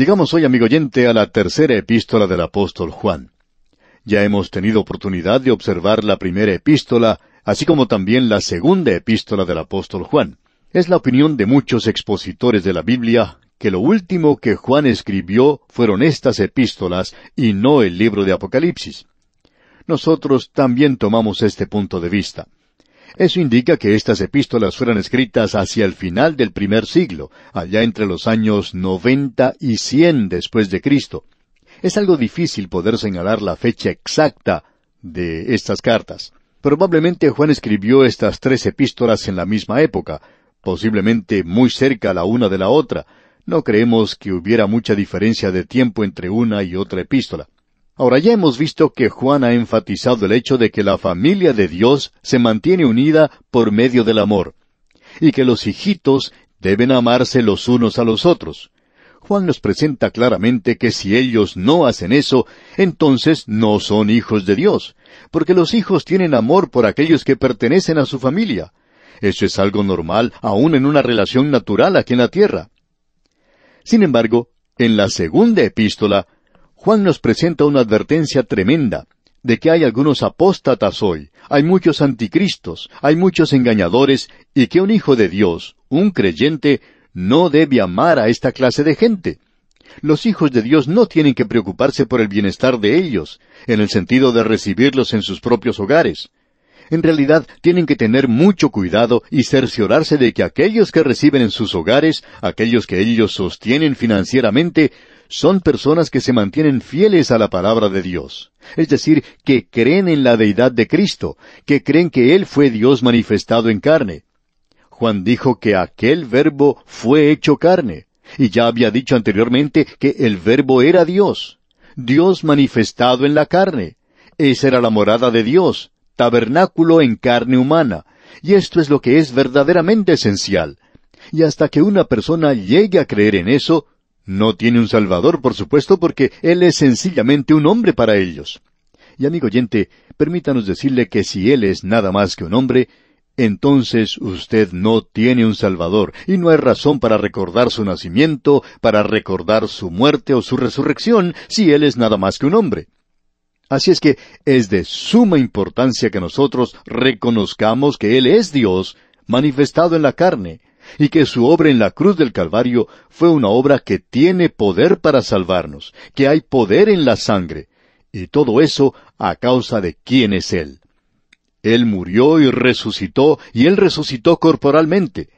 Llegamos hoy, amigo oyente, a la tercera epístola del apóstol Juan. Ya hemos tenido oportunidad de observar la primera epístola, así como también la segunda epístola del apóstol Juan. Es la opinión de muchos expositores de la Biblia que lo último que Juan escribió fueron estas epístolas y no el libro de Apocalipsis. Nosotros también tomamos este punto de vista. Eso indica que estas epístolas fueron escritas hacia el final del primer siglo, allá entre los años 90 y 100 después de Cristo. Es algo difícil poder señalar la fecha exacta de estas cartas. Probablemente Juan escribió estas tres epístolas en la misma época, posiblemente muy cerca la una de la otra. No creemos que hubiera mucha diferencia de tiempo entre una y otra epístola. Ahora ya hemos visto que Juan ha enfatizado el hecho de que la familia de Dios se mantiene unida por medio del amor, y que los hijitos deben amarse los unos a los otros. Juan nos presenta claramente que si ellos no hacen eso, entonces no son hijos de Dios, porque los hijos tienen amor por aquellos que pertenecen a su familia. Eso es algo normal, aún en una relación natural aquí en la tierra. Sin embargo, en la segunda epístola, Juan nos presenta una advertencia tremenda de que hay algunos apóstatas hoy, hay muchos anticristos, hay muchos engañadores, y que un hijo de Dios, un creyente, no debe amar a esta clase de gente. Los hijos de Dios no tienen que preocuparse por el bienestar de ellos, en el sentido de recibirlos en sus propios hogares. En realidad, tienen que tener mucho cuidado y cerciorarse de que aquellos que reciben en sus hogares, aquellos que ellos sostienen financieramente, son personas que se mantienen fieles a la palabra de Dios, es decir, que creen en la deidad de Cristo, que creen que Él fue Dios manifestado en carne. Juan dijo que aquel verbo fue hecho carne, y ya había dicho anteriormente que el verbo era Dios, Dios manifestado en la carne. Esa era la morada de Dios, tabernáculo en carne humana, y esto es lo que es verdaderamente esencial. Y hasta que una persona llegue a creer en eso, no tiene un Salvador, por supuesto, porque Él es sencillamente un hombre para ellos. Y amigo oyente, permítanos decirle que si Él es nada más que un hombre, entonces usted no tiene un Salvador, y no hay razón para recordar su nacimiento, para recordar su muerte o su resurrección, si Él es nada más que un hombre. Así es que es de suma importancia que nosotros reconozcamos que Él es Dios, manifestado en la carne, y que su obra en la cruz del Calvario fue una obra que tiene poder para salvarnos, que hay poder en la sangre, y todo eso a causa de quién es Él. Él murió y resucitó, y Él resucitó corporalmente.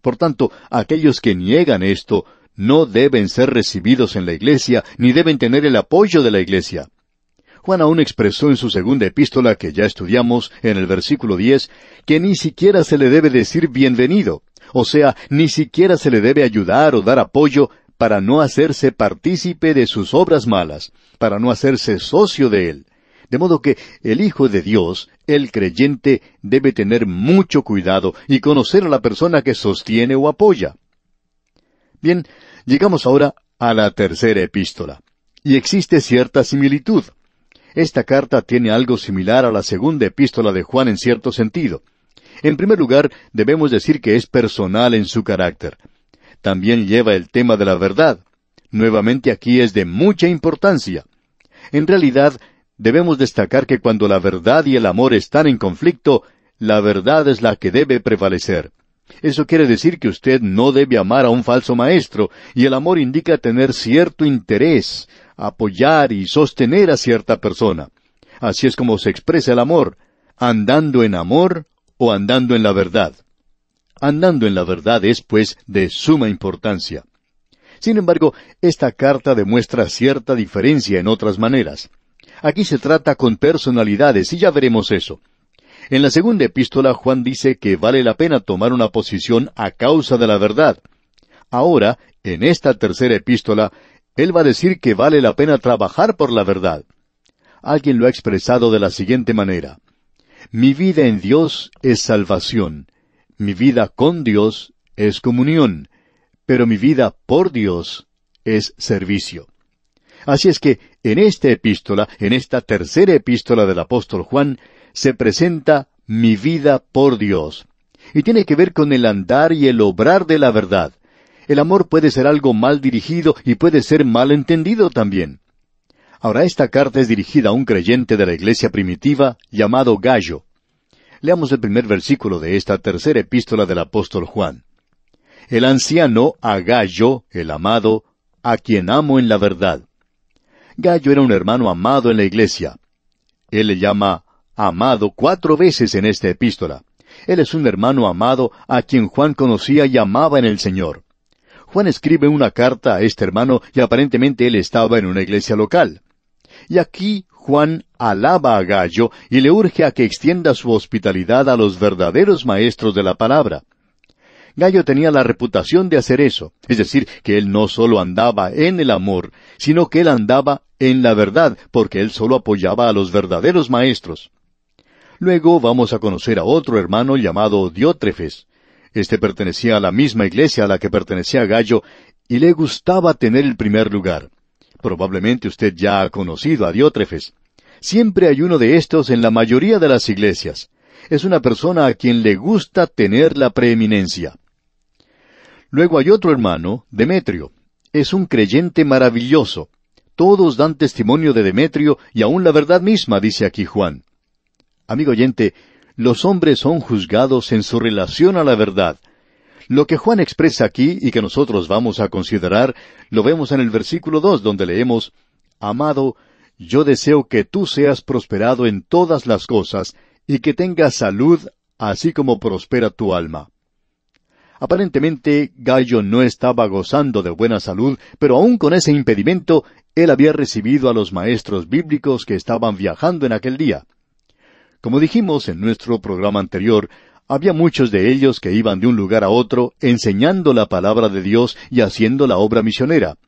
Por tanto, aquellos que niegan esto no deben ser recibidos en la Iglesia, ni deben tener el apoyo de la Iglesia. Juan aún expresó en su segunda epístola, que ya estudiamos en el versículo 10 que ni siquiera se le debe decir bienvenido. O sea, ni siquiera se le debe ayudar o dar apoyo para no hacerse partícipe de sus obras malas, para no hacerse socio de él. De modo que el Hijo de Dios, el creyente, debe tener mucho cuidado y conocer a la persona que sostiene o apoya. Bien, llegamos ahora a la tercera epístola. Y existe cierta similitud. Esta carta tiene algo similar a la segunda epístola de Juan en cierto sentido. En primer lugar, debemos decir que es personal en su carácter. También lleva el tema de la verdad. Nuevamente aquí es de mucha importancia. En realidad, debemos destacar que cuando la verdad y el amor están en conflicto, la verdad es la que debe prevalecer. Eso quiere decir que usted no debe amar a un falso maestro, y el amor indica tener cierto interés, apoyar y sostener a cierta persona. Así es como se expresa el amor, andando en amor, o andando en la verdad. Andando en la verdad es, pues, de suma importancia. Sin embargo, esta carta demuestra cierta diferencia en otras maneras. Aquí se trata con personalidades, y ya veremos eso. En la segunda epístola, Juan dice que vale la pena tomar una posición a causa de la verdad. Ahora, en esta tercera epístola, él va a decir que vale la pena trabajar por la verdad. Alguien lo ha expresado de la siguiente manera. Mi vida en Dios es salvación. Mi vida con Dios es comunión. Pero mi vida por Dios es servicio. Así es que en esta epístola, en esta tercera epístola del apóstol Juan, se presenta mi vida por Dios. Y tiene que ver con el andar y el obrar de la verdad. El amor puede ser algo mal dirigido y puede ser mal entendido también. Ahora, esta carta es dirigida a un creyente de la iglesia primitiva llamado Gallo. Leamos el primer versículo de esta tercera epístola del apóstol Juan. El anciano a Gallo, el amado, a quien amo en la verdad. Gallo era un hermano amado en la iglesia. Él le llama amado cuatro veces en esta epístola. Él es un hermano amado a quien Juan conocía y amaba en el Señor. Juan escribe una carta a este hermano y aparentemente él estaba en una iglesia local. Y aquí Juan alaba a Gallo y le urge a que extienda su hospitalidad a los verdaderos maestros de la palabra. Gallo tenía la reputación de hacer eso, es decir, que él no sólo andaba en el amor, sino que él andaba en la verdad, porque él solo apoyaba a los verdaderos maestros. Luego vamos a conocer a otro hermano llamado Diótrefes. Este pertenecía a la misma iglesia a la que pertenecía Gallo y le gustaba tener el primer lugar. Probablemente usted ya ha conocido a Diótrefes. Siempre hay uno de estos en la mayoría de las iglesias. Es una persona a quien le gusta tener la preeminencia. Luego hay otro hermano, Demetrio. Es un creyente maravilloso. Todos dan testimonio de Demetrio y aún la verdad misma, dice aquí Juan. Amigo oyente, los hombres son juzgados en su relación a la verdad, lo que Juan expresa aquí y que nosotros vamos a considerar, lo vemos en el versículo dos, donde leemos Amado, yo deseo que tú seas prosperado en todas las cosas, y que tengas salud, así como prospera tu alma. Aparentemente Gallo no estaba gozando de buena salud, pero aun con ese impedimento, él había recibido a los maestros bíblicos que estaban viajando en aquel día. Como dijimos en nuestro programa anterior, había muchos de ellos que iban de un lugar a otro enseñando la palabra de Dios y haciendo la obra misionera.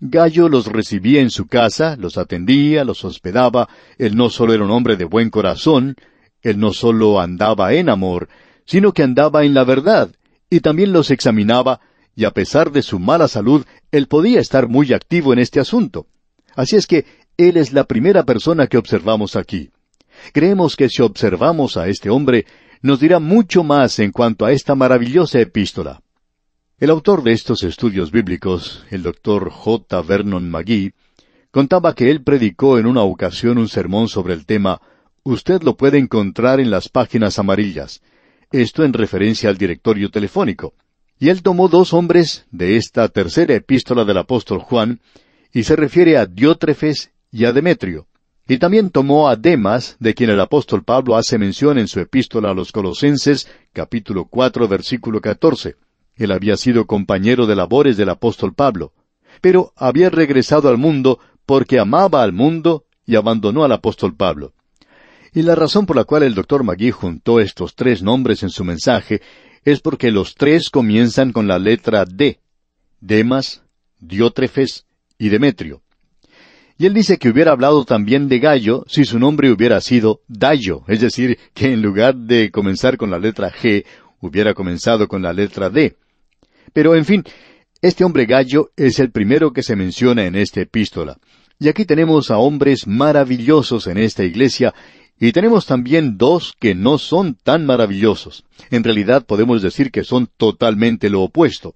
Gallo los recibía en su casa, los atendía, los hospedaba, él no solo era un hombre de buen corazón, él no solo andaba en amor, sino que andaba en la verdad, y también los examinaba, y a pesar de su mala salud, él podía estar muy activo en este asunto. Así es que él es la primera persona que observamos aquí. Creemos que si observamos a este hombre, nos dirá mucho más en cuanto a esta maravillosa epístola. El autor de estos estudios bíblicos, el doctor J. Vernon McGee, contaba que él predicó en una ocasión un sermón sobre el tema Usted lo puede encontrar en las páginas amarillas, esto en referencia al directorio telefónico. Y él tomó dos hombres de esta tercera epístola del apóstol Juan, y se refiere a Diótrefes y a Demetrio. Y también tomó a Demas, de quien el apóstol Pablo hace mención en su epístola a los Colosenses, capítulo 4, versículo 14. Él había sido compañero de labores del apóstol Pablo, pero había regresado al mundo porque amaba al mundo y abandonó al apóstol Pablo. Y la razón por la cual el doctor Magui juntó estos tres nombres en su mensaje es porque los tres comienzan con la letra D. Demas, Diótrefes y Demetrio. Y él dice que hubiera hablado también de gallo si su nombre hubiera sido Dallo, es decir, que en lugar de comenzar con la letra G, hubiera comenzado con la letra D. Pero, en fin, este hombre gallo es el primero que se menciona en esta epístola. Y aquí tenemos a hombres maravillosos en esta iglesia, y tenemos también dos que no son tan maravillosos. En realidad podemos decir que son totalmente lo opuesto.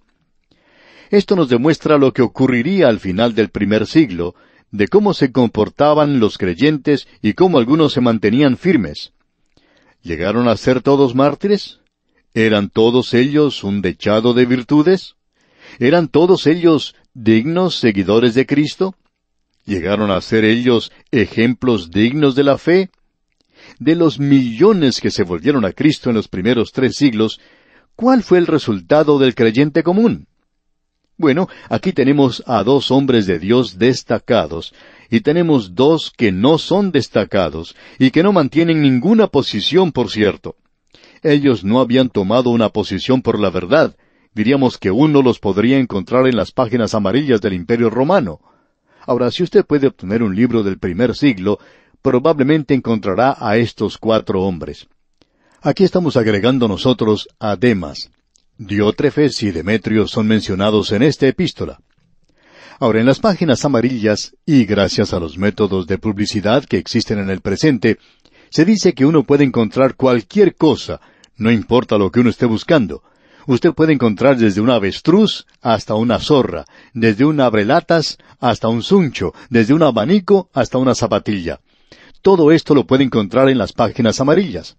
Esto nos demuestra lo que ocurriría al final del primer siglo, de cómo se comportaban los creyentes y cómo algunos se mantenían firmes. ¿Llegaron a ser todos mártires? ¿Eran todos ellos un dechado de virtudes? ¿Eran todos ellos dignos seguidores de Cristo? ¿Llegaron a ser ellos ejemplos dignos de la fe? De los millones que se volvieron a Cristo en los primeros tres siglos, ¿cuál fue el resultado del creyente común? Bueno, aquí tenemos a dos hombres de Dios destacados, y tenemos dos que no son destacados, y que no mantienen ninguna posición, por cierto. Ellos no habían tomado una posición por la verdad. Diríamos que uno los podría encontrar en las páginas amarillas del Imperio Romano. Ahora, si usted puede obtener un libro del primer siglo, probablemente encontrará a estos cuatro hombres. Aquí estamos agregando nosotros a Demas. Diótrefes y Demetrio son mencionados en esta epístola. Ahora, en las páginas amarillas, y gracias a los métodos de publicidad que existen en el presente, se dice que uno puede encontrar cualquier cosa, no importa lo que uno esté buscando. Usted puede encontrar desde un avestruz hasta una zorra, desde un abrelatas hasta un suncho, desde un abanico hasta una zapatilla. Todo esto lo puede encontrar en las páginas amarillas.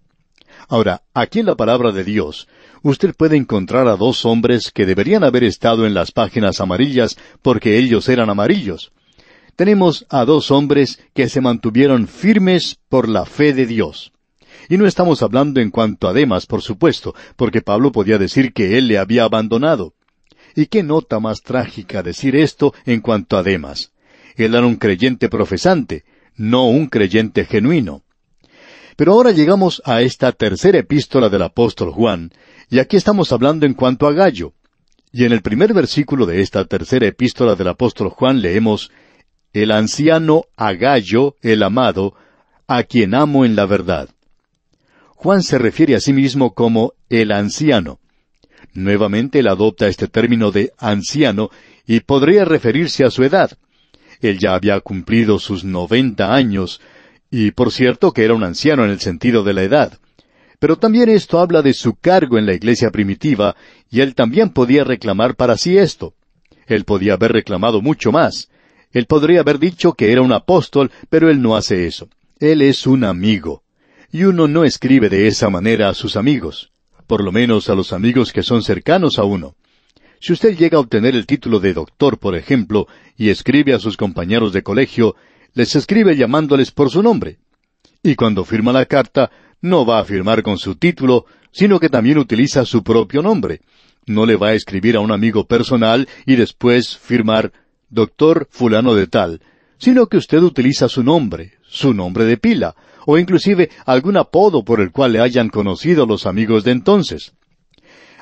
Ahora, aquí en la palabra de Dios, usted puede encontrar a dos hombres que deberían haber estado en las páginas amarillas porque ellos eran amarillos. Tenemos a dos hombres que se mantuvieron firmes por la fe de Dios. Y no estamos hablando en cuanto a Demas, por supuesto, porque Pablo podía decir que él le había abandonado. ¿Y qué nota más trágica decir esto en cuanto a Demas? Él era un creyente profesante, no un creyente genuino. Pero ahora llegamos a esta tercera epístola del apóstol Juan, y aquí estamos hablando en cuanto a Gallo. Y en el primer versículo de esta tercera epístola del apóstol Juan leemos, El anciano a Gallo, el amado, a quien amo en la verdad. Juan se refiere a sí mismo como el anciano. Nuevamente él adopta este término de anciano y podría referirse a su edad. Él ya había cumplido sus noventa años, y por cierto que era un anciano en el sentido de la edad. Pero también esto habla de su cargo en la iglesia primitiva, y él también podía reclamar para sí esto. Él podía haber reclamado mucho más. Él podría haber dicho que era un apóstol, pero él no hace eso. Él es un amigo. Y uno no escribe de esa manera a sus amigos, por lo menos a los amigos que son cercanos a uno. Si usted llega a obtener el título de doctor, por ejemplo, y escribe a sus compañeros de colegio, les escribe llamándoles por su nombre. Y cuando firma la carta, no va a firmar con su título, sino que también utiliza su propio nombre. No le va a escribir a un amigo personal y después firmar doctor fulano de tal, sino que usted utiliza su nombre, su nombre de pila, o inclusive algún apodo por el cual le hayan conocido los amigos de entonces.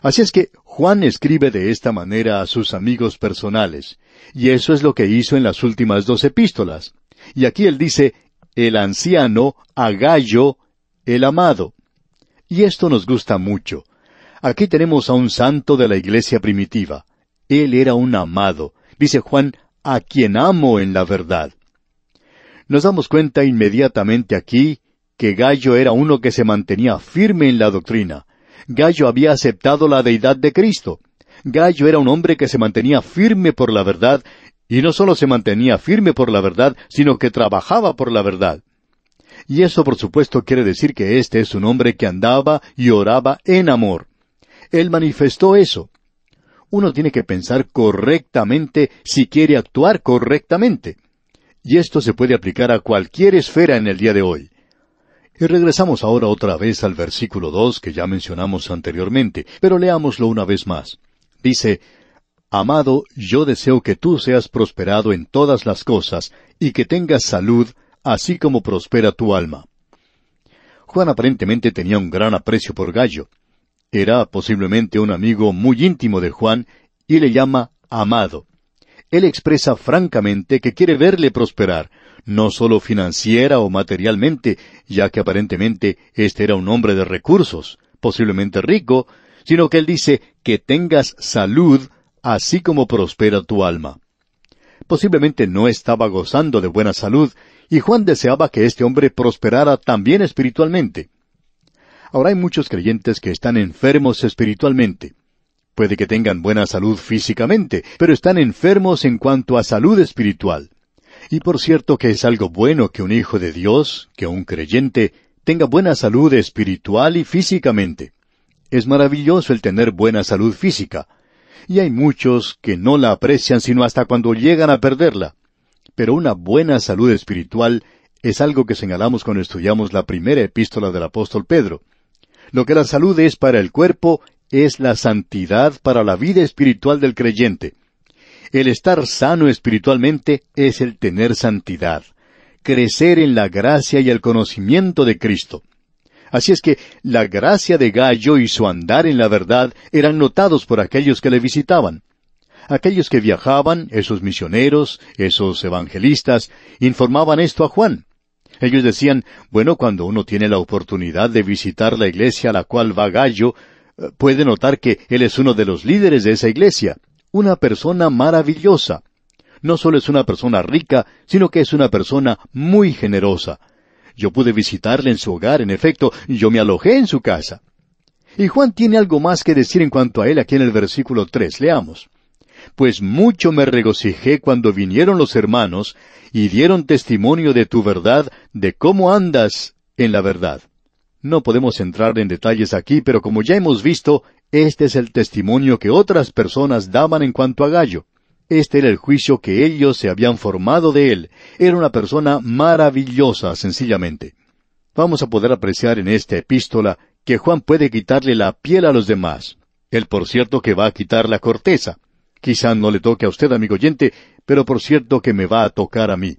Así es que Juan escribe de esta manera a sus amigos personales, y eso es lo que hizo en las últimas dos epístolas. Y aquí él dice, el anciano Agallo el amado. Y esto nos gusta mucho. Aquí tenemos a un santo de la iglesia primitiva. Él era un amado, dice Juan, a quien amo en la verdad. Nos damos cuenta inmediatamente aquí que Gallo era uno que se mantenía firme en la doctrina. Gallo había aceptado la deidad de Cristo. Gallo era un hombre que se mantenía firme por la verdad, y no solo se mantenía firme por la verdad, sino que trabajaba por la verdad y eso por supuesto quiere decir que este es un hombre que andaba y oraba en amor. Él manifestó eso. Uno tiene que pensar correctamente si quiere actuar correctamente. Y esto se puede aplicar a cualquier esfera en el día de hoy. Y regresamos ahora otra vez al versículo 2 que ya mencionamos anteriormente, pero leámoslo una vez más. Dice, Amado, yo deseo que tú seas prosperado en todas las cosas, y que tengas salud, así como prospera tu alma. Juan aparentemente tenía un gran aprecio por Gallo. Era posiblemente un amigo muy íntimo de Juan y le llama amado. Él expresa francamente que quiere verle prosperar, no sólo financiera o materialmente, ya que aparentemente este era un hombre de recursos, posiblemente rico, sino que él dice que tengas salud, así como prospera tu alma. Posiblemente no estaba gozando de buena salud y Juan deseaba que este hombre prosperara también espiritualmente. Ahora hay muchos creyentes que están enfermos espiritualmente. Puede que tengan buena salud físicamente, pero están enfermos en cuanto a salud espiritual. Y por cierto que es algo bueno que un hijo de Dios, que un creyente, tenga buena salud espiritual y físicamente. Es maravilloso el tener buena salud física. Y hay muchos que no la aprecian sino hasta cuando llegan a perderla. Pero una buena salud espiritual es algo que señalamos cuando estudiamos la primera epístola del apóstol Pedro. Lo que la salud es para el cuerpo es la santidad para la vida espiritual del creyente. El estar sano espiritualmente es el tener santidad, crecer en la gracia y el conocimiento de Cristo. Así es que la gracia de Gallo y su andar en la verdad eran notados por aquellos que le visitaban. Aquellos que viajaban, esos misioneros, esos evangelistas, informaban esto a Juan. Ellos decían, bueno, cuando uno tiene la oportunidad de visitar la iglesia a la cual va Gallo, eh, puede notar que él es uno de los líderes de esa iglesia, una persona maravillosa. No solo es una persona rica, sino que es una persona muy generosa. Yo pude visitarle en su hogar, en efecto, yo me alojé en su casa. Y Juan tiene algo más que decir en cuanto a él aquí en el versículo tres. Leamos pues mucho me regocijé cuando vinieron los hermanos y dieron testimonio de tu verdad, de cómo andas en la verdad. No podemos entrar en detalles aquí, pero como ya hemos visto, este es el testimonio que otras personas daban en cuanto a Gallo. Este era el juicio que ellos se habían formado de él. Era una persona maravillosa, sencillamente. Vamos a poder apreciar en esta epístola que Juan puede quitarle la piel a los demás. Él, por cierto, que va a quitar la corteza. Quizá no le toque a usted, amigo oyente, pero por cierto que me va a tocar a mí.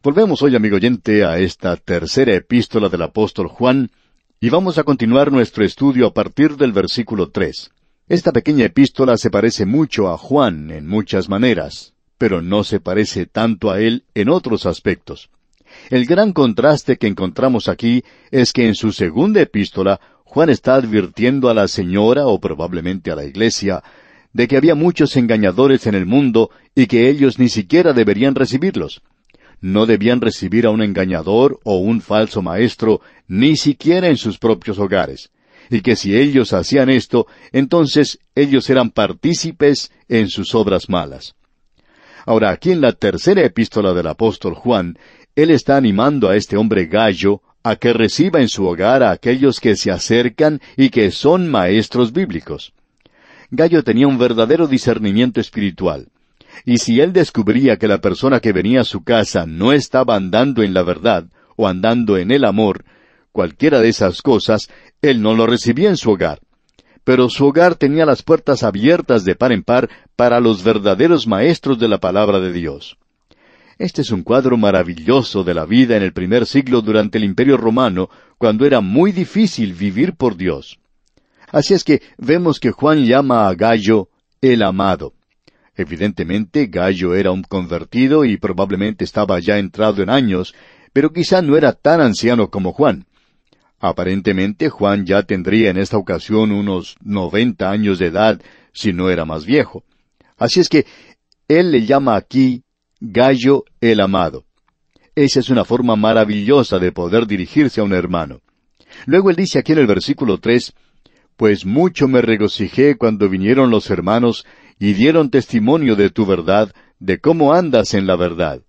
Volvemos hoy, amigo oyente, a esta tercera epístola del apóstol Juan, y vamos a continuar nuestro estudio a partir del versículo 3 Esta pequeña epístola se parece mucho a Juan en muchas maneras, pero no se parece tanto a él en otros aspectos. El gran contraste que encontramos aquí es que en su segunda epístola Juan está advirtiendo a la señora o probablemente a la iglesia de que había muchos engañadores en el mundo y que ellos ni siquiera deberían recibirlos. No debían recibir a un engañador o un falso maestro, ni siquiera en sus propios hogares, y que si ellos hacían esto, entonces ellos eran partícipes en sus obras malas. Ahora, aquí en la tercera epístola del apóstol Juan, él está animando a este hombre gallo a que reciba en su hogar a aquellos que se acercan y que son maestros bíblicos. Gallo tenía un verdadero discernimiento espiritual. Y si él descubría que la persona que venía a su casa no estaba andando en la verdad o andando en el amor, cualquiera de esas cosas, él no lo recibía en su hogar. Pero su hogar tenía las puertas abiertas de par en par para los verdaderos maestros de la palabra de Dios. Este es un cuadro maravilloso de la vida en el primer siglo durante el Imperio Romano, cuando era muy difícil vivir por Dios. Así es que vemos que Juan llama a Gallo el amado. Evidentemente, Gallo era un convertido y probablemente estaba ya entrado en años, pero quizá no era tan anciano como Juan. Aparentemente Juan ya tendría en esta ocasión unos noventa años de edad, si no era más viejo. Así es que él le llama aquí Gallo el amado. Esa es una forma maravillosa de poder dirigirse a un hermano. Luego él dice aquí en el versículo tres pues mucho me regocijé cuando vinieron los hermanos y dieron testimonio de tu verdad, de cómo andas en la verdad.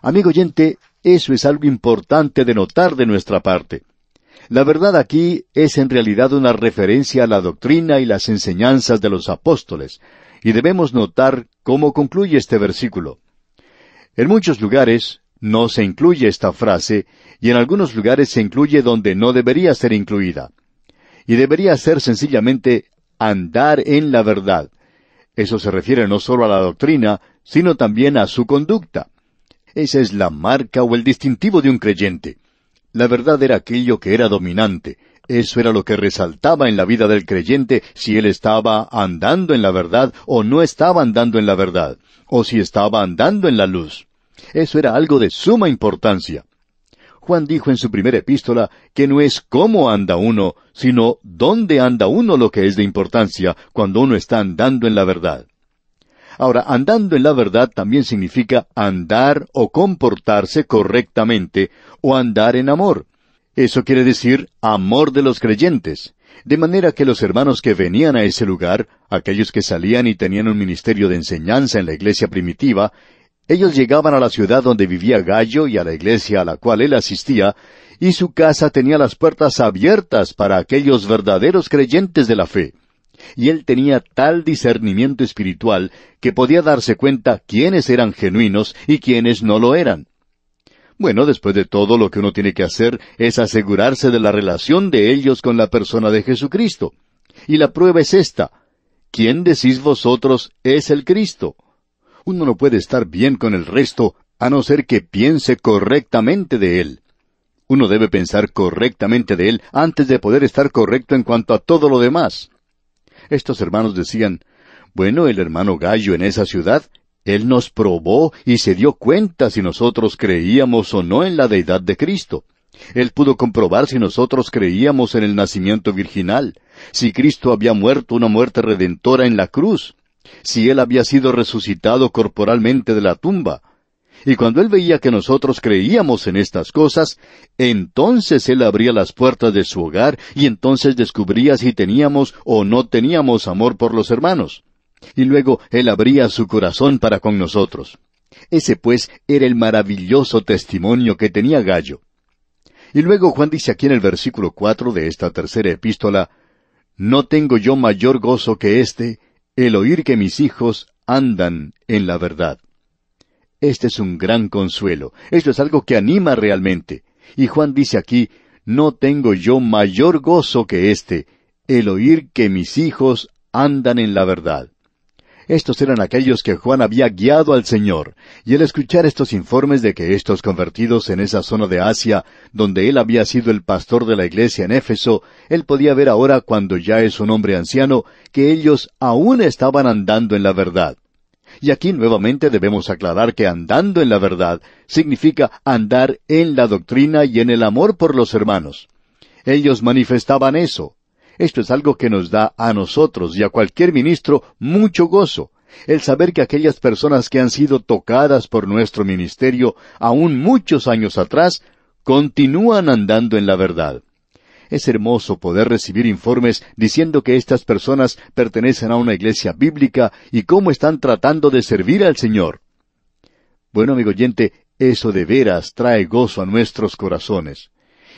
Amigo oyente, eso es algo importante de notar de nuestra parte. La verdad aquí es en realidad una referencia a la doctrina y las enseñanzas de los apóstoles, y debemos notar cómo concluye este versículo. En muchos lugares no se incluye esta frase, y en algunos lugares se incluye donde no debería ser incluida y debería ser sencillamente andar en la verdad. Eso se refiere no solo a la doctrina, sino también a su conducta. Esa es la marca o el distintivo de un creyente. La verdad era aquello que era dominante. Eso era lo que resaltaba en la vida del creyente si él estaba andando en la verdad o no estaba andando en la verdad, o si estaba andando en la luz. Eso era algo de suma importancia. Juan dijo en su primera epístola que no es cómo anda uno, sino dónde anda uno lo que es de importancia cuando uno está andando en la verdad. Ahora, andando en la verdad también significa andar o comportarse correctamente o andar en amor. Eso quiere decir amor de los creyentes. De manera que los hermanos que venían a ese lugar, aquellos que salían y tenían un ministerio de enseñanza en la iglesia primitiva, ellos llegaban a la ciudad donde vivía Gallo y a la iglesia a la cual él asistía, y su casa tenía las puertas abiertas para aquellos verdaderos creyentes de la fe. Y él tenía tal discernimiento espiritual que podía darse cuenta quiénes eran genuinos y quiénes no lo eran. Bueno, después de todo lo que uno tiene que hacer es asegurarse de la relación de ellos con la persona de Jesucristo. Y la prueba es esta. ¿Quién decís vosotros es el Cristo? uno no puede estar bien con el resto a no ser que piense correctamente de él. Uno debe pensar correctamente de él antes de poder estar correcto en cuanto a todo lo demás. Estos hermanos decían, bueno, el hermano Gallo en esa ciudad, él nos probó y se dio cuenta si nosotros creíamos o no en la deidad de Cristo. Él pudo comprobar si nosotros creíamos en el nacimiento virginal, si Cristo había muerto una muerte redentora en la cruz si él había sido resucitado corporalmente de la tumba. Y cuando él veía que nosotros creíamos en estas cosas, entonces él abría las puertas de su hogar y entonces descubría si teníamos o no teníamos amor por los hermanos. Y luego él abría su corazón para con nosotros. Ese pues era el maravilloso testimonio que tenía Gallo. Y luego Juan dice aquí en el versículo cuatro de esta tercera epístola, No tengo yo mayor gozo que este, el oír que mis hijos andan en la verdad. Este es un gran consuelo, esto es algo que anima realmente. Y Juan dice aquí, no tengo yo mayor gozo que este, el oír que mis hijos andan en la verdad. Estos eran aquellos que Juan había guiado al Señor, y el escuchar estos informes de que estos convertidos en esa zona de Asia, donde él había sido el pastor de la iglesia en Éfeso, él podía ver ahora, cuando ya es un hombre anciano, que ellos aún estaban andando en la verdad. Y aquí nuevamente debemos aclarar que andando en la verdad significa andar en la doctrina y en el amor por los hermanos. Ellos manifestaban eso, esto es algo que nos da a nosotros y a cualquier ministro mucho gozo, el saber que aquellas personas que han sido tocadas por nuestro ministerio aún muchos años atrás, continúan andando en la verdad. Es hermoso poder recibir informes diciendo que estas personas pertenecen a una iglesia bíblica y cómo están tratando de servir al Señor. Bueno, amigo oyente, eso de veras trae gozo a nuestros corazones.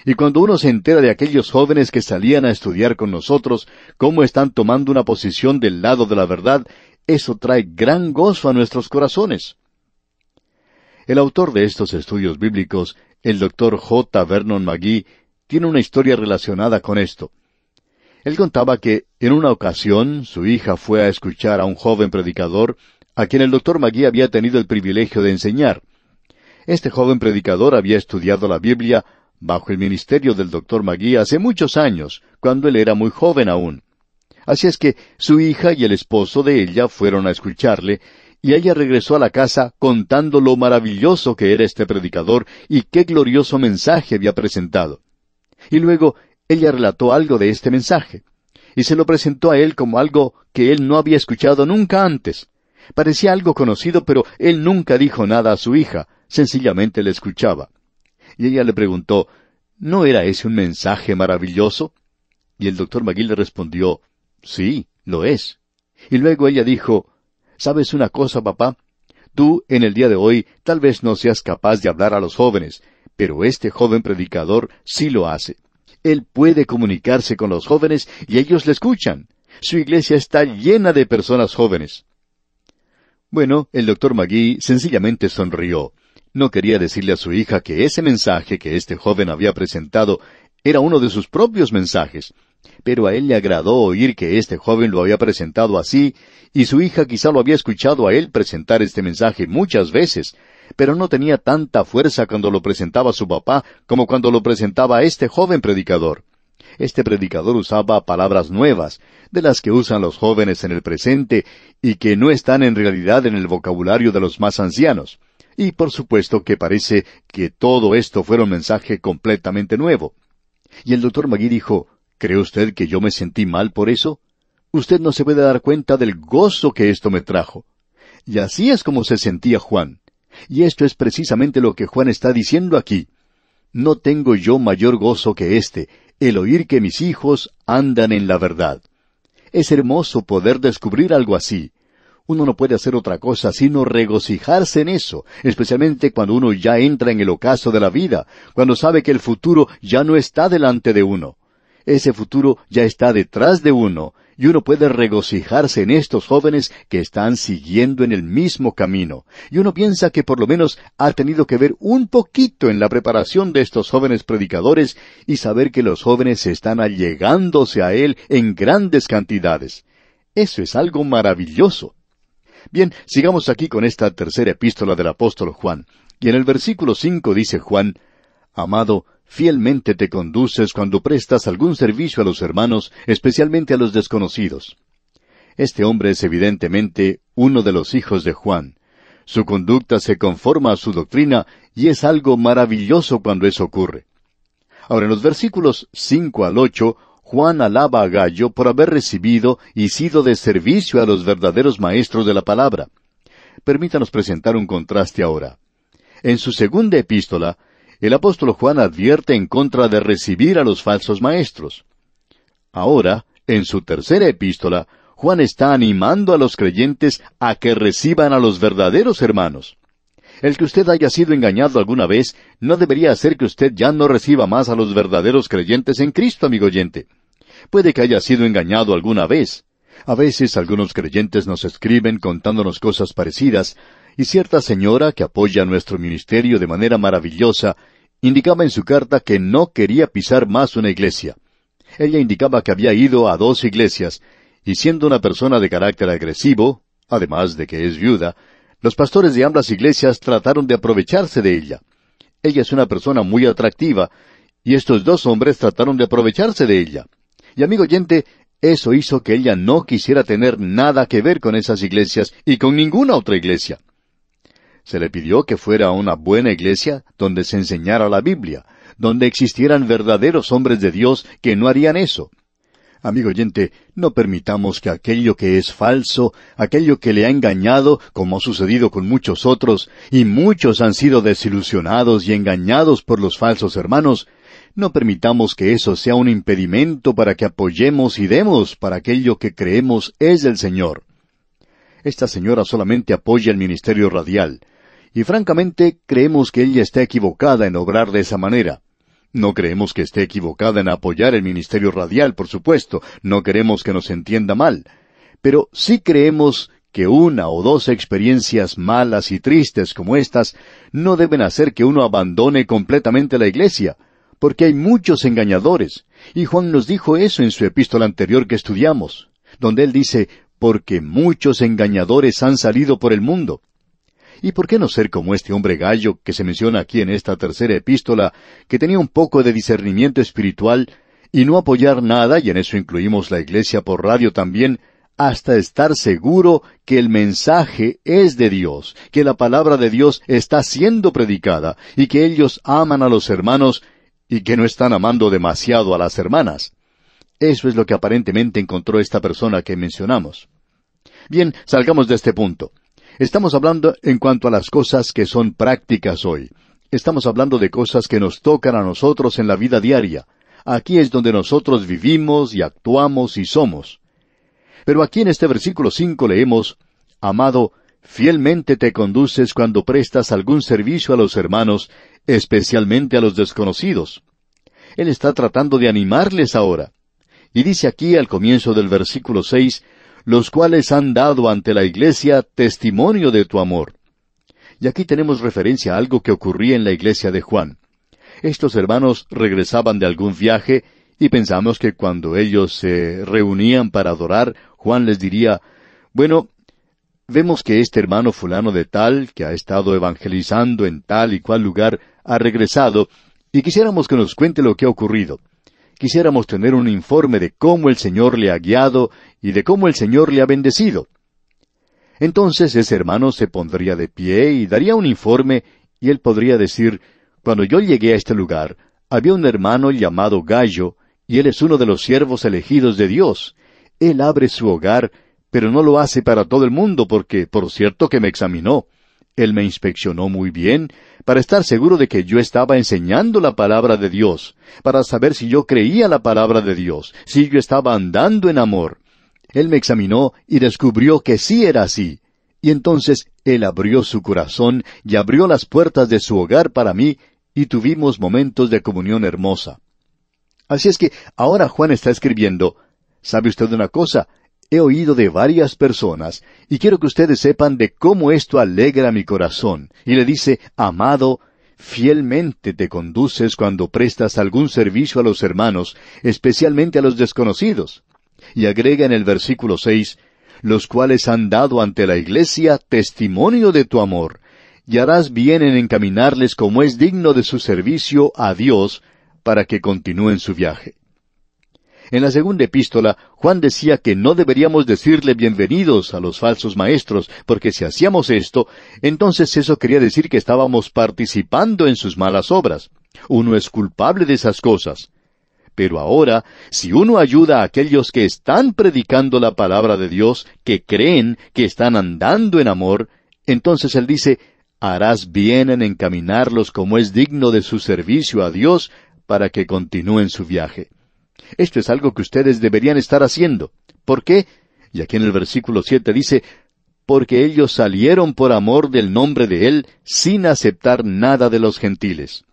Y cuando uno se entera de aquellos jóvenes que salían a estudiar con nosotros, cómo están tomando una posición del lado de la verdad, eso trae gran gozo a nuestros corazones. El autor de estos estudios bíblicos, el doctor J. Vernon McGee, tiene una historia relacionada con esto. Él contaba que en una ocasión su hija fue a escuchar a un joven predicador a quien el doctor Magui había tenido el privilegio de enseñar. Este joven predicador había estudiado la Biblia bajo el ministerio del doctor Magui hace muchos años, cuando él era muy joven aún. Así es que su hija y el esposo de ella fueron a escucharle, y ella regresó a la casa contando lo maravilloso que era este predicador y qué glorioso mensaje había presentado. Y luego ella relató algo de este mensaje, y se lo presentó a él como algo que él no había escuchado nunca antes. Parecía algo conocido, pero él nunca dijo nada a su hija, sencillamente le escuchaba y ella le preguntó, ¿No era ese un mensaje maravilloso? Y el doctor Magui le respondió, Sí, lo es. Y luego ella dijo, ¿Sabes una cosa, papá? Tú, en el día de hoy, tal vez no seas capaz de hablar a los jóvenes, pero este joven predicador sí lo hace. Él puede comunicarse con los jóvenes y ellos le escuchan. Su iglesia está llena de personas jóvenes. Bueno, el doctor Magui sencillamente sonrió. No quería decirle a su hija que ese mensaje que este joven había presentado era uno de sus propios mensajes, pero a él le agradó oír que este joven lo había presentado así, y su hija quizá lo había escuchado a él presentar este mensaje muchas veces, pero no tenía tanta fuerza cuando lo presentaba su papá como cuando lo presentaba este joven predicador. Este predicador usaba palabras nuevas, de las que usan los jóvenes en el presente y que no están en realidad en el vocabulario de los más ancianos. Y por supuesto que parece que todo esto fue un mensaje completamente nuevo. Y el doctor Magui dijo, ¿cree usted que yo me sentí mal por eso? Usted no se puede dar cuenta del gozo que esto me trajo. Y así es como se sentía Juan. Y esto es precisamente lo que Juan está diciendo aquí. No tengo yo mayor gozo que este, el oír que mis hijos andan en la verdad. Es hermoso poder descubrir algo así, uno no puede hacer otra cosa sino regocijarse en eso, especialmente cuando uno ya entra en el ocaso de la vida, cuando sabe que el futuro ya no está delante de uno. Ese futuro ya está detrás de uno, y uno puede regocijarse en estos jóvenes que están siguiendo en el mismo camino. Y uno piensa que por lo menos ha tenido que ver un poquito en la preparación de estos jóvenes predicadores y saber que los jóvenes están allegándose a él en grandes cantidades. Eso es algo maravilloso. Bien, sigamos aquí con esta tercera epístola del apóstol Juan. Y en el versículo cinco dice Juan, Amado, fielmente te conduces cuando prestas algún servicio a los hermanos, especialmente a los desconocidos. Este hombre es evidentemente uno de los hijos de Juan. Su conducta se conforma a su doctrina y es algo maravilloso cuando eso ocurre. Ahora en los versículos cinco al ocho, Juan alaba a Gallo por haber recibido y sido de servicio a los verdaderos maestros de la palabra. Permítanos presentar un contraste ahora. En su segunda epístola, el apóstol Juan advierte en contra de recibir a los falsos maestros. Ahora, en su tercera epístola, Juan está animando a los creyentes a que reciban a los verdaderos hermanos. El que usted haya sido engañado alguna vez no debería hacer que usted ya no reciba más a los verdaderos creyentes en Cristo, amigo oyente. Puede que haya sido engañado alguna vez. A veces algunos creyentes nos escriben contándonos cosas parecidas, y cierta señora que apoya nuestro ministerio de manera maravillosa indicaba en su carta que no quería pisar más una iglesia. Ella indicaba que había ido a dos iglesias, y siendo una persona de carácter agresivo, además de que es viuda, los pastores de ambas iglesias trataron de aprovecharse de ella. Ella es una persona muy atractiva, y estos dos hombres trataron de aprovecharse de ella. Y amigo oyente, eso hizo que ella no quisiera tener nada que ver con esas iglesias y con ninguna otra iglesia. Se le pidió que fuera una buena iglesia donde se enseñara la Biblia, donde existieran verdaderos hombres de Dios que no harían eso. Amigo oyente, no permitamos que aquello que es falso, aquello que le ha engañado, como ha sucedido con muchos otros, y muchos han sido desilusionados y engañados por los falsos hermanos, no permitamos que eso sea un impedimento para que apoyemos y demos para aquello que creemos es del Señor. Esta señora solamente apoya el ministerio radial, y francamente creemos que ella está equivocada en obrar de esa manera. No creemos que esté equivocada en apoyar el ministerio radial, por supuesto, no queremos que nos entienda mal, pero sí creemos que una o dos experiencias malas y tristes como estas no deben hacer que uno abandone completamente la iglesia, porque hay muchos engañadores. Y Juan nos dijo eso en su epístola anterior que estudiamos, donde él dice, porque muchos engañadores han salido por el mundo. ¿Y por qué no ser como este hombre gallo que se menciona aquí en esta tercera epístola, que tenía un poco de discernimiento espiritual y no apoyar nada, y en eso incluimos la iglesia por radio también, hasta estar seguro que el mensaje es de Dios, que la palabra de Dios está siendo predicada y que ellos aman a los hermanos y que no están amando demasiado a las hermanas. Eso es lo que aparentemente encontró esta persona que mencionamos. Bien, salgamos de este punto. Estamos hablando en cuanto a las cosas que son prácticas hoy. Estamos hablando de cosas que nos tocan a nosotros en la vida diaria. Aquí es donde nosotros vivimos y actuamos y somos. Pero aquí en este versículo 5 leemos, Amado, Fielmente te conduces cuando prestas algún servicio a los hermanos, especialmente a los desconocidos. Él está tratando de animarles ahora. Y dice aquí al comienzo del versículo seis, los cuales han dado ante la iglesia testimonio de tu amor. Y aquí tenemos referencia a algo que ocurría en la iglesia de Juan. Estos hermanos regresaban de algún viaje y pensamos que cuando ellos se reunían para adorar, Juan les diría, bueno, vemos que este hermano fulano de tal, que ha estado evangelizando en tal y cual lugar, ha regresado, y quisiéramos que nos cuente lo que ha ocurrido. Quisiéramos tener un informe de cómo el Señor le ha guiado y de cómo el Señor le ha bendecido. Entonces ese hermano se pondría de pie y daría un informe, y él podría decir, cuando yo llegué a este lugar, había un hermano llamado Gallo, y él es uno de los siervos elegidos de Dios. Él abre su hogar pero no lo hace para todo el mundo porque, por cierto, que me examinó. Él me inspeccionó muy bien para estar seguro de que yo estaba enseñando la palabra de Dios, para saber si yo creía la palabra de Dios, si yo estaba andando en amor. Él me examinó y descubrió que sí era así. Y entonces Él abrió su corazón y abrió las puertas de su hogar para mí y tuvimos momentos de comunión hermosa. Así es que ahora Juan está escribiendo, ¿sabe usted una cosa? he oído de varias personas y quiero que ustedes sepan de cómo esto alegra mi corazón. Y le dice, amado, fielmente te conduces cuando prestas algún servicio a los hermanos, especialmente a los desconocidos. Y agrega en el versículo seis, los cuales han dado ante la iglesia testimonio de tu amor, y harás bien en encaminarles como es digno de su servicio a Dios, para que continúen su viaje. En la segunda epístola, Juan decía que no deberíamos decirle bienvenidos a los falsos maestros, porque si hacíamos esto, entonces eso quería decir que estábamos participando en sus malas obras. Uno es culpable de esas cosas. Pero ahora, si uno ayuda a aquellos que están predicando la palabra de Dios, que creen que están andando en amor, entonces él dice, harás bien en encaminarlos como es digno de su servicio a Dios para que continúen su viaje. Esto es algo que ustedes deberían estar haciendo. ¿Por qué? Y aquí en el versículo siete dice, porque ellos salieron por amor del nombre de Él sin aceptar nada de los gentiles.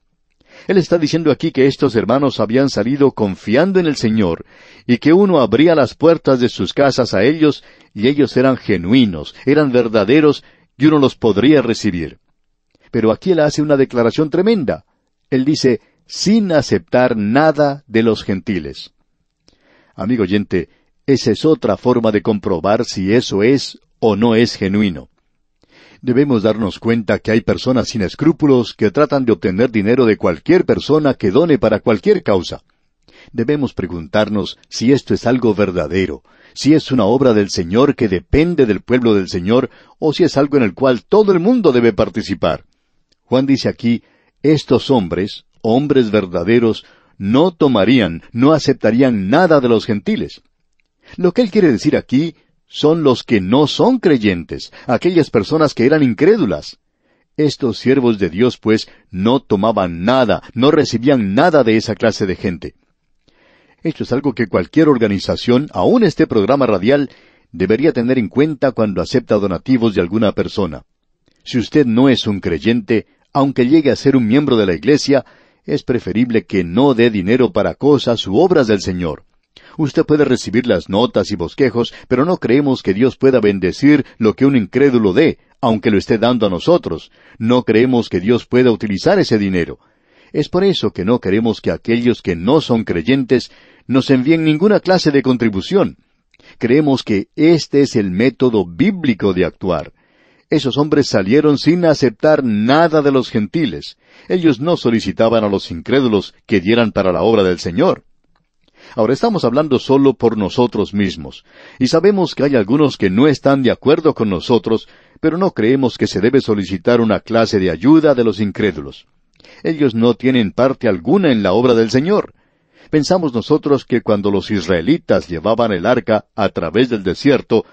Él está diciendo aquí que estos hermanos habían salido confiando en el Señor y que uno abría las puertas de sus casas a ellos y ellos eran genuinos, eran verdaderos y uno los podría recibir. Pero aquí él hace una declaración tremenda. Él dice, sin aceptar nada de los gentiles. Amigo oyente, esa es otra forma de comprobar si eso es o no es genuino. Debemos darnos cuenta que hay personas sin escrúpulos que tratan de obtener dinero de cualquier persona que done para cualquier causa. Debemos preguntarnos si esto es algo verdadero, si es una obra del Señor que depende del pueblo del Señor o si es algo en el cual todo el mundo debe participar. Juan dice aquí, estos hombres, hombres verdaderos, no tomarían, no aceptarían nada de los gentiles. Lo que él quiere decir aquí son los que no son creyentes, aquellas personas que eran incrédulas. Estos siervos de Dios, pues, no tomaban nada, no recibían nada de esa clase de gente. Esto es algo que cualquier organización, aun este programa radial, debería tener en cuenta cuando acepta donativos de alguna persona. Si usted no es un creyente, aunque llegue a ser un miembro de la Iglesia, es preferible que no dé dinero para cosas u obras del Señor. Usted puede recibir las notas y bosquejos, pero no creemos que Dios pueda bendecir lo que un incrédulo dé, aunque lo esté dando a nosotros. No creemos que Dios pueda utilizar ese dinero. Es por eso que no queremos que aquellos que no son creyentes nos envíen ninguna clase de contribución. Creemos que este es el método bíblico de actuar esos hombres salieron sin aceptar nada de los gentiles. Ellos no solicitaban a los incrédulos que dieran para la obra del Señor. Ahora estamos hablando solo por nosotros mismos, y sabemos que hay algunos que no están de acuerdo con nosotros, pero no creemos que se debe solicitar una clase de ayuda de los incrédulos. Ellos no tienen parte alguna en la obra del Señor. Pensamos nosotros que cuando los israelitas llevaban el arca a través del desierto,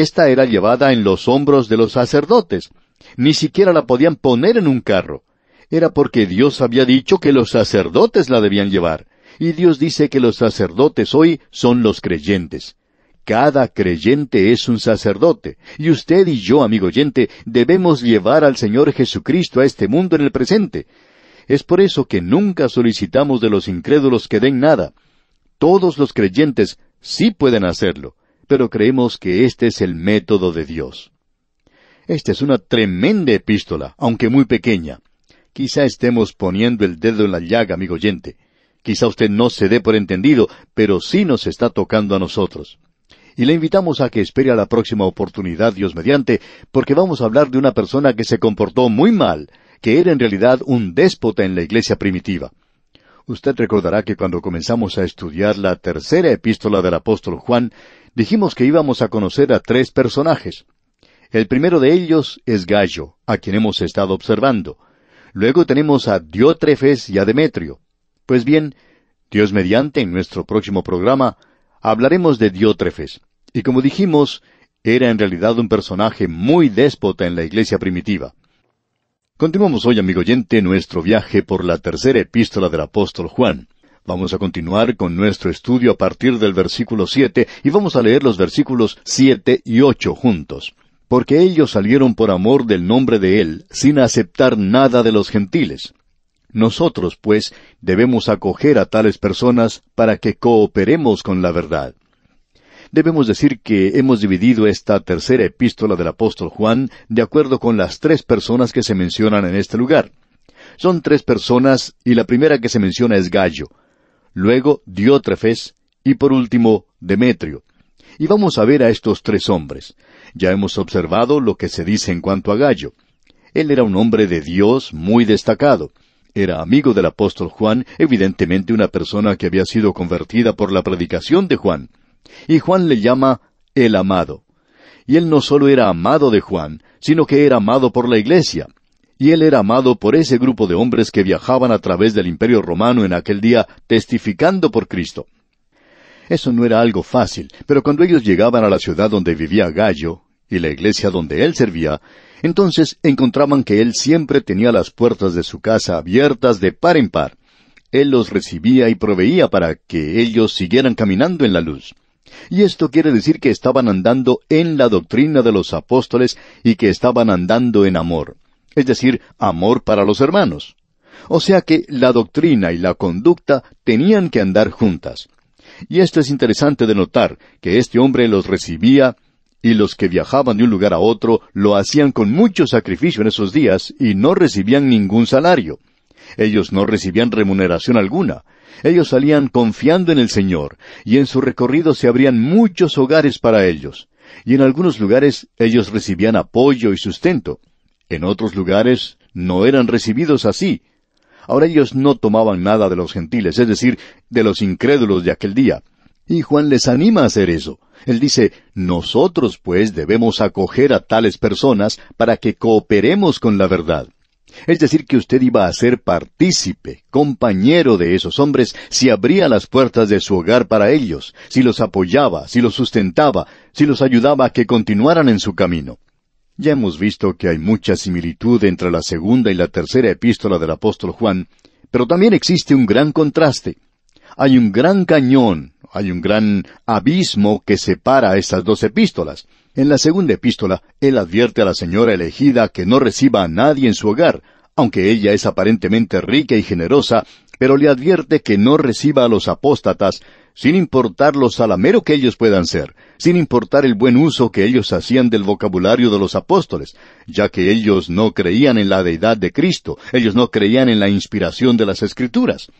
esta era llevada en los hombros de los sacerdotes. Ni siquiera la podían poner en un carro. Era porque Dios había dicho que los sacerdotes la debían llevar. Y Dios dice que los sacerdotes hoy son los creyentes. Cada creyente es un sacerdote, y usted y yo, amigo oyente, debemos llevar al Señor Jesucristo a este mundo en el presente. Es por eso que nunca solicitamos de los incrédulos que den nada. Todos los creyentes sí pueden hacerlo pero creemos que este es el método de Dios. Esta es una tremenda epístola, aunque muy pequeña. Quizá estemos poniendo el dedo en la llaga, amigo oyente. Quizá usted no se dé por entendido, pero sí nos está tocando a nosotros. Y le invitamos a que espere a la próxima oportunidad, Dios mediante, porque vamos a hablar de una persona que se comportó muy mal, que era en realidad un déspota en la iglesia primitiva. Usted recordará que cuando comenzamos a estudiar la tercera epístola del apóstol Juan, dijimos que íbamos a conocer a tres personajes. El primero de ellos es Gallo, a quien hemos estado observando. Luego tenemos a Diótrefes y a Demetrio. Pues bien, Dios mediante, en nuestro próximo programa, hablaremos de Diótrefes. Y como dijimos, era en realidad un personaje muy déspota en la iglesia primitiva. Continuamos hoy, amigo oyente, nuestro viaje por la tercera epístola del apóstol Juan. Vamos a continuar con nuestro estudio a partir del versículo siete y vamos a leer los versículos siete y ocho juntos. Porque ellos salieron por amor del nombre de Él, sin aceptar nada de los gentiles. Nosotros, pues, debemos acoger a tales personas para que cooperemos con la verdad. Debemos decir que hemos dividido esta tercera epístola del apóstol Juan de acuerdo con las tres personas que se mencionan en este lugar. Son tres personas y la primera que se menciona es Gallo luego Diótrefes y por último Demetrio. Y vamos a ver a estos tres hombres. Ya hemos observado lo que se dice en cuanto a Gallo. Él era un hombre de Dios muy destacado. Era amigo del apóstol Juan, evidentemente una persona que había sido convertida por la predicación de Juan. Y Juan le llama el amado. Y él no solo era amado de Juan, sino que era amado por la iglesia y él era amado por ese grupo de hombres que viajaban a través del imperio romano en aquel día testificando por Cristo. Eso no era algo fácil, pero cuando ellos llegaban a la ciudad donde vivía Gallo y la iglesia donde él servía, entonces encontraban que él siempre tenía las puertas de su casa abiertas de par en par. Él los recibía y proveía para que ellos siguieran caminando en la luz. Y esto quiere decir que estaban andando en la doctrina de los apóstoles y que estaban andando en amor es decir, amor para los hermanos. O sea que la doctrina y la conducta tenían que andar juntas. Y esto es interesante de notar, que este hombre los recibía y los que viajaban de un lugar a otro lo hacían con mucho sacrificio en esos días y no recibían ningún salario. Ellos no recibían remuneración alguna. Ellos salían confiando en el Señor, y en su recorrido se abrían muchos hogares para ellos, y en algunos lugares ellos recibían apoyo y sustento. En otros lugares no eran recibidos así. Ahora ellos no tomaban nada de los gentiles, es decir, de los incrédulos de aquel día. Y Juan les anima a hacer eso. Él dice, nosotros pues debemos acoger a tales personas para que cooperemos con la verdad. Es decir, que usted iba a ser partícipe, compañero de esos hombres, si abría las puertas de su hogar para ellos, si los apoyaba, si los sustentaba, si los ayudaba a que continuaran en su camino. Ya hemos visto que hay mucha similitud entre la segunda y la tercera epístola del apóstol Juan, pero también existe un gran contraste. Hay un gran cañón, hay un gran abismo que separa estas dos epístolas. En la segunda epístola, él advierte a la señora elegida que no reciba a nadie en su hogar, aunque ella es aparentemente rica y generosa, pero le advierte que no reciba a los apóstatas, sin importar lo salamero que ellos puedan ser, sin importar el buen uso que ellos hacían del vocabulario de los apóstoles, ya que ellos no creían en la deidad de Cristo, ellos no creían en la inspiración de las Escrituras.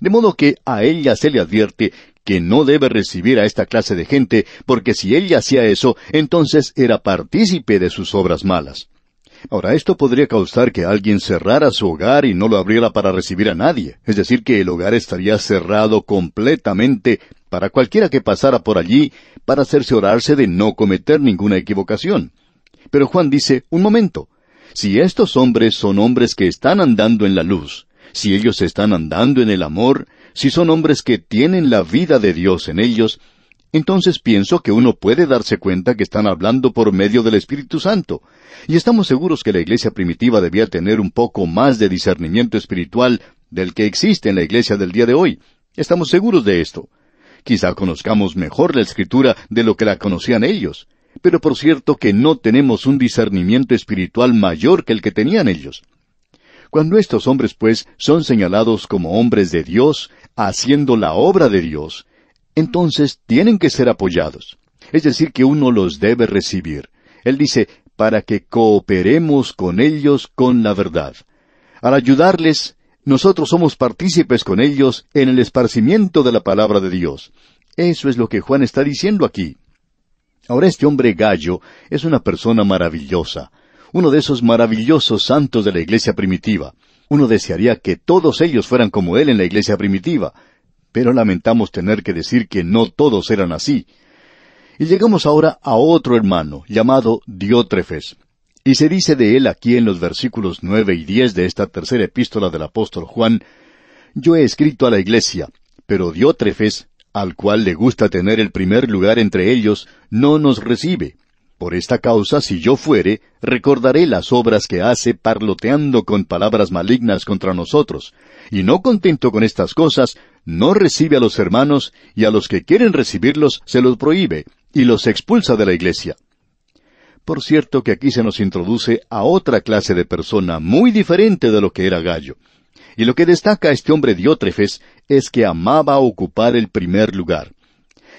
De modo que a ella se le advierte que no debe recibir a esta clase de gente, porque si ella hacía eso, entonces era partícipe de sus obras malas. Ahora, esto podría causar que alguien cerrara su hogar y no lo abriera para recibir a nadie, es decir, que el hogar estaría cerrado completamente para cualquiera que pasara por allí para cerciorarse de no cometer ninguna equivocación. Pero Juan dice, un momento, si estos hombres son hombres que están andando en la luz, si ellos están andando en el amor, si son hombres que tienen la vida de Dios en ellos, entonces pienso que uno puede darse cuenta que están hablando por medio del Espíritu Santo, y estamos seguros que la iglesia primitiva debía tener un poco más de discernimiento espiritual del que existe en la iglesia del día de hoy. Estamos seguros de esto. Quizá conozcamos mejor la escritura de lo que la conocían ellos, pero por cierto que no tenemos un discernimiento espiritual mayor que el que tenían ellos. Cuando estos hombres, pues, son señalados como hombres de Dios, haciendo la obra de Dios, entonces tienen que ser apoyados. Es decir, que uno los debe recibir. Él dice, para que cooperemos con ellos con la verdad. Al ayudarles, nosotros somos partícipes con ellos en el esparcimiento de la palabra de Dios. Eso es lo que Juan está diciendo aquí. Ahora este hombre gallo es una persona maravillosa, uno de esos maravillosos santos de la iglesia primitiva. Uno desearía que todos ellos fueran como él en la iglesia primitiva, pero lamentamos tener que decir que no todos eran así. Y llegamos ahora a otro hermano, llamado Diótrefes. Y se dice de él aquí en los versículos nueve y diez de esta tercera epístola del apóstol Juan, Yo he escrito a la iglesia, pero Diótrefes, al cual le gusta tener el primer lugar entre ellos, no nos recibe. Por esta causa, si yo fuere, recordaré las obras que hace parloteando con palabras malignas contra nosotros. Y no contento con estas cosas, no recibe a los hermanos y a los que quieren recibirlos se los prohíbe y los expulsa de la iglesia. Por cierto que aquí se nos introduce a otra clase de persona muy diferente de lo que era Gallo. Y lo que destaca este hombre Diótrefes es que amaba ocupar el primer lugar.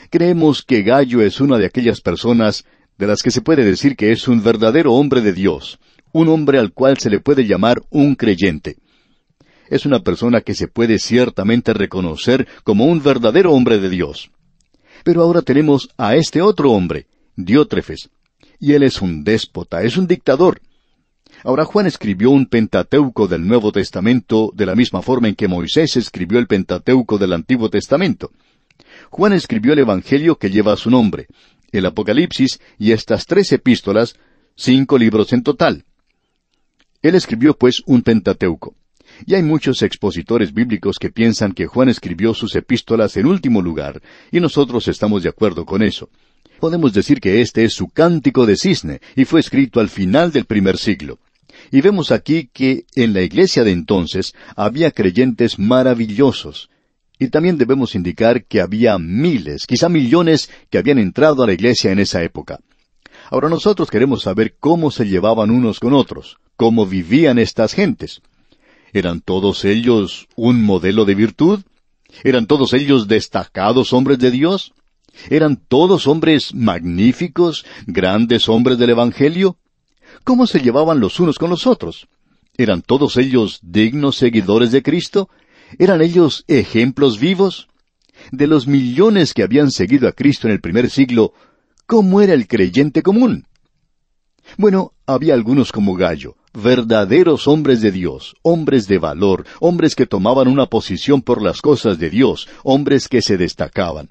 Creemos que Gallo es una de aquellas personas de las que se puede decir que es un verdadero hombre de Dios, un hombre al cual se le puede llamar un creyente es una persona que se puede ciertamente reconocer como un verdadero hombre de Dios. Pero ahora tenemos a este otro hombre, Diótrefes, y él es un déspota, es un dictador. Ahora Juan escribió un Pentateuco del Nuevo Testamento de la misma forma en que Moisés escribió el Pentateuco del Antiguo Testamento. Juan escribió el Evangelio que lleva su nombre, el Apocalipsis y estas tres epístolas, cinco libros en total. Él escribió pues un Pentateuco. Y hay muchos expositores bíblicos que piensan que Juan escribió sus epístolas en último lugar, y nosotros estamos de acuerdo con eso. Podemos decir que este es su cántico de cisne, y fue escrito al final del primer siglo. Y vemos aquí que en la iglesia de entonces había creyentes maravillosos. Y también debemos indicar que había miles, quizá millones, que habían entrado a la iglesia en esa época. Ahora nosotros queremos saber cómo se llevaban unos con otros, cómo vivían estas gentes. ¿Eran todos ellos un modelo de virtud? ¿Eran todos ellos destacados hombres de Dios? ¿Eran todos hombres magníficos, grandes hombres del Evangelio? ¿Cómo se llevaban los unos con los otros? ¿Eran todos ellos dignos seguidores de Cristo? ¿Eran ellos ejemplos vivos? De los millones que habían seguido a Cristo en el primer siglo, ¿cómo era el creyente común? Bueno, había algunos como Gallo, verdaderos hombres de Dios, hombres de valor, hombres que tomaban una posición por las cosas de Dios, hombres que se destacaban.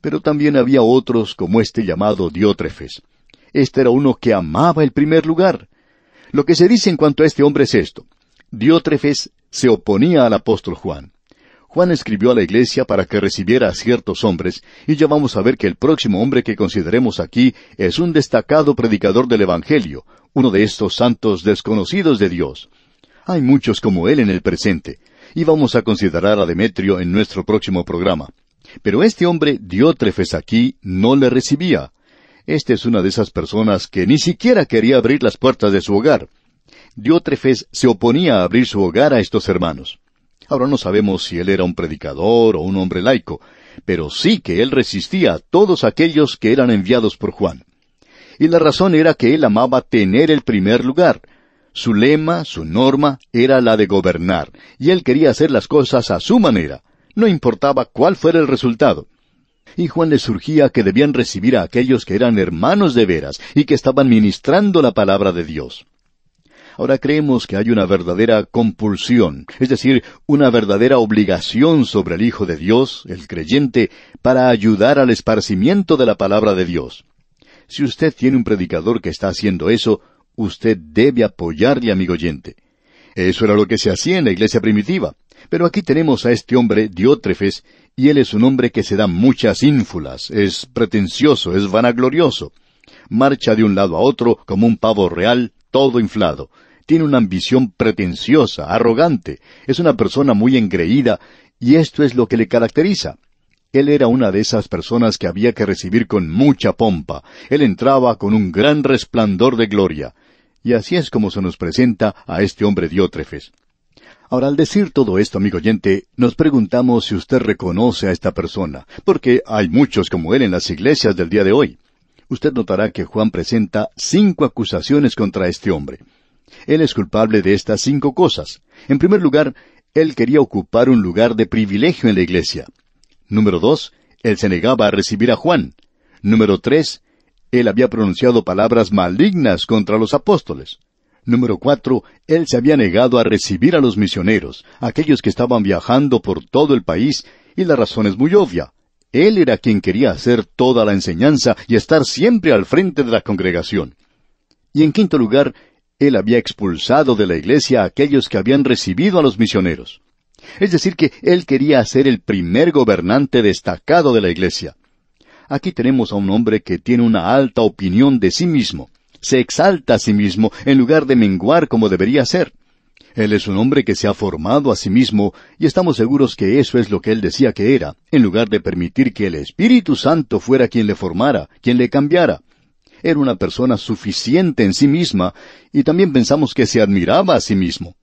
Pero también había otros como este llamado Diótrefes. Este era uno que amaba el primer lugar. Lo que se dice en cuanto a este hombre es esto. Diótrefes se oponía al apóstol Juan. Juan escribió a la iglesia para que recibiera a ciertos hombres, y ya vamos a ver que el próximo hombre que consideremos aquí es un destacado predicador del Evangelio, uno de estos santos desconocidos de Dios. Hay muchos como él en el presente, y vamos a considerar a Demetrio en nuestro próximo programa. Pero este hombre Diótrefes aquí no le recibía. Esta es una de esas personas que ni siquiera quería abrir las puertas de su hogar. Diótrefes se oponía a abrir su hogar a estos hermanos. Ahora no sabemos si él era un predicador o un hombre laico, pero sí que él resistía a todos aquellos que eran enviados por Juan. Y la razón era que él amaba tener el primer lugar. Su lema, su norma, era la de gobernar, y él quería hacer las cosas a su manera, no importaba cuál fuera el resultado. Y Juan le surgía que debían recibir a aquellos que eran hermanos de veras y que estaban ministrando la palabra de Dios. Ahora creemos que hay una verdadera compulsión, es decir, una verdadera obligación sobre el Hijo de Dios, el creyente, para ayudar al esparcimiento de la palabra de Dios. Si usted tiene un predicador que está haciendo eso, usted debe apoyarle, amigo oyente. Eso era lo que se hacía en la iglesia primitiva. Pero aquí tenemos a este hombre, Diótrefes, y él es un hombre que se da muchas ínfulas, es pretencioso, es vanaglorioso. Marcha de un lado a otro como un pavo real, todo inflado. Tiene una ambición pretenciosa, arrogante. Es una persona muy engreída y esto es lo que le caracteriza. Él era una de esas personas que había que recibir con mucha pompa. Él entraba con un gran resplandor de gloria. Y así es como se nos presenta a este hombre Diótrefes. Ahora, al decir todo esto, amigo oyente, nos preguntamos si usted reconoce a esta persona, porque hay muchos como él en las iglesias del día de hoy usted notará que Juan presenta cinco acusaciones contra este hombre. Él es culpable de estas cinco cosas. En primer lugar, él quería ocupar un lugar de privilegio en la iglesia. Número dos, él se negaba a recibir a Juan. Número tres, él había pronunciado palabras malignas contra los apóstoles. Número cuatro, él se había negado a recibir a los misioneros, aquellos que estaban viajando por todo el país, y la razón es muy obvia. Él era quien quería hacer toda la enseñanza y estar siempre al frente de la congregación. Y en quinto lugar, él había expulsado de la iglesia a aquellos que habían recibido a los misioneros. Es decir, que él quería ser el primer gobernante destacado de la iglesia. Aquí tenemos a un hombre que tiene una alta opinión de sí mismo, se exalta a sí mismo en lugar de menguar como debería ser. Él es un hombre que se ha formado a sí mismo y estamos seguros que eso es lo que él decía que era, en lugar de permitir que el Espíritu Santo fuera quien le formara, quien le cambiara. Era una persona suficiente en sí misma y también pensamos que se admiraba a sí mismo.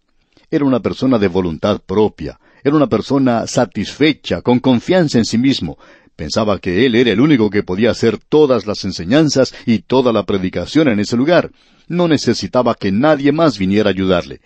Era una persona de voluntad propia, era una persona satisfecha, con confianza en sí mismo. Pensaba que él era el único que podía hacer todas las enseñanzas y toda la predicación en ese lugar. No necesitaba que nadie más viniera a ayudarle.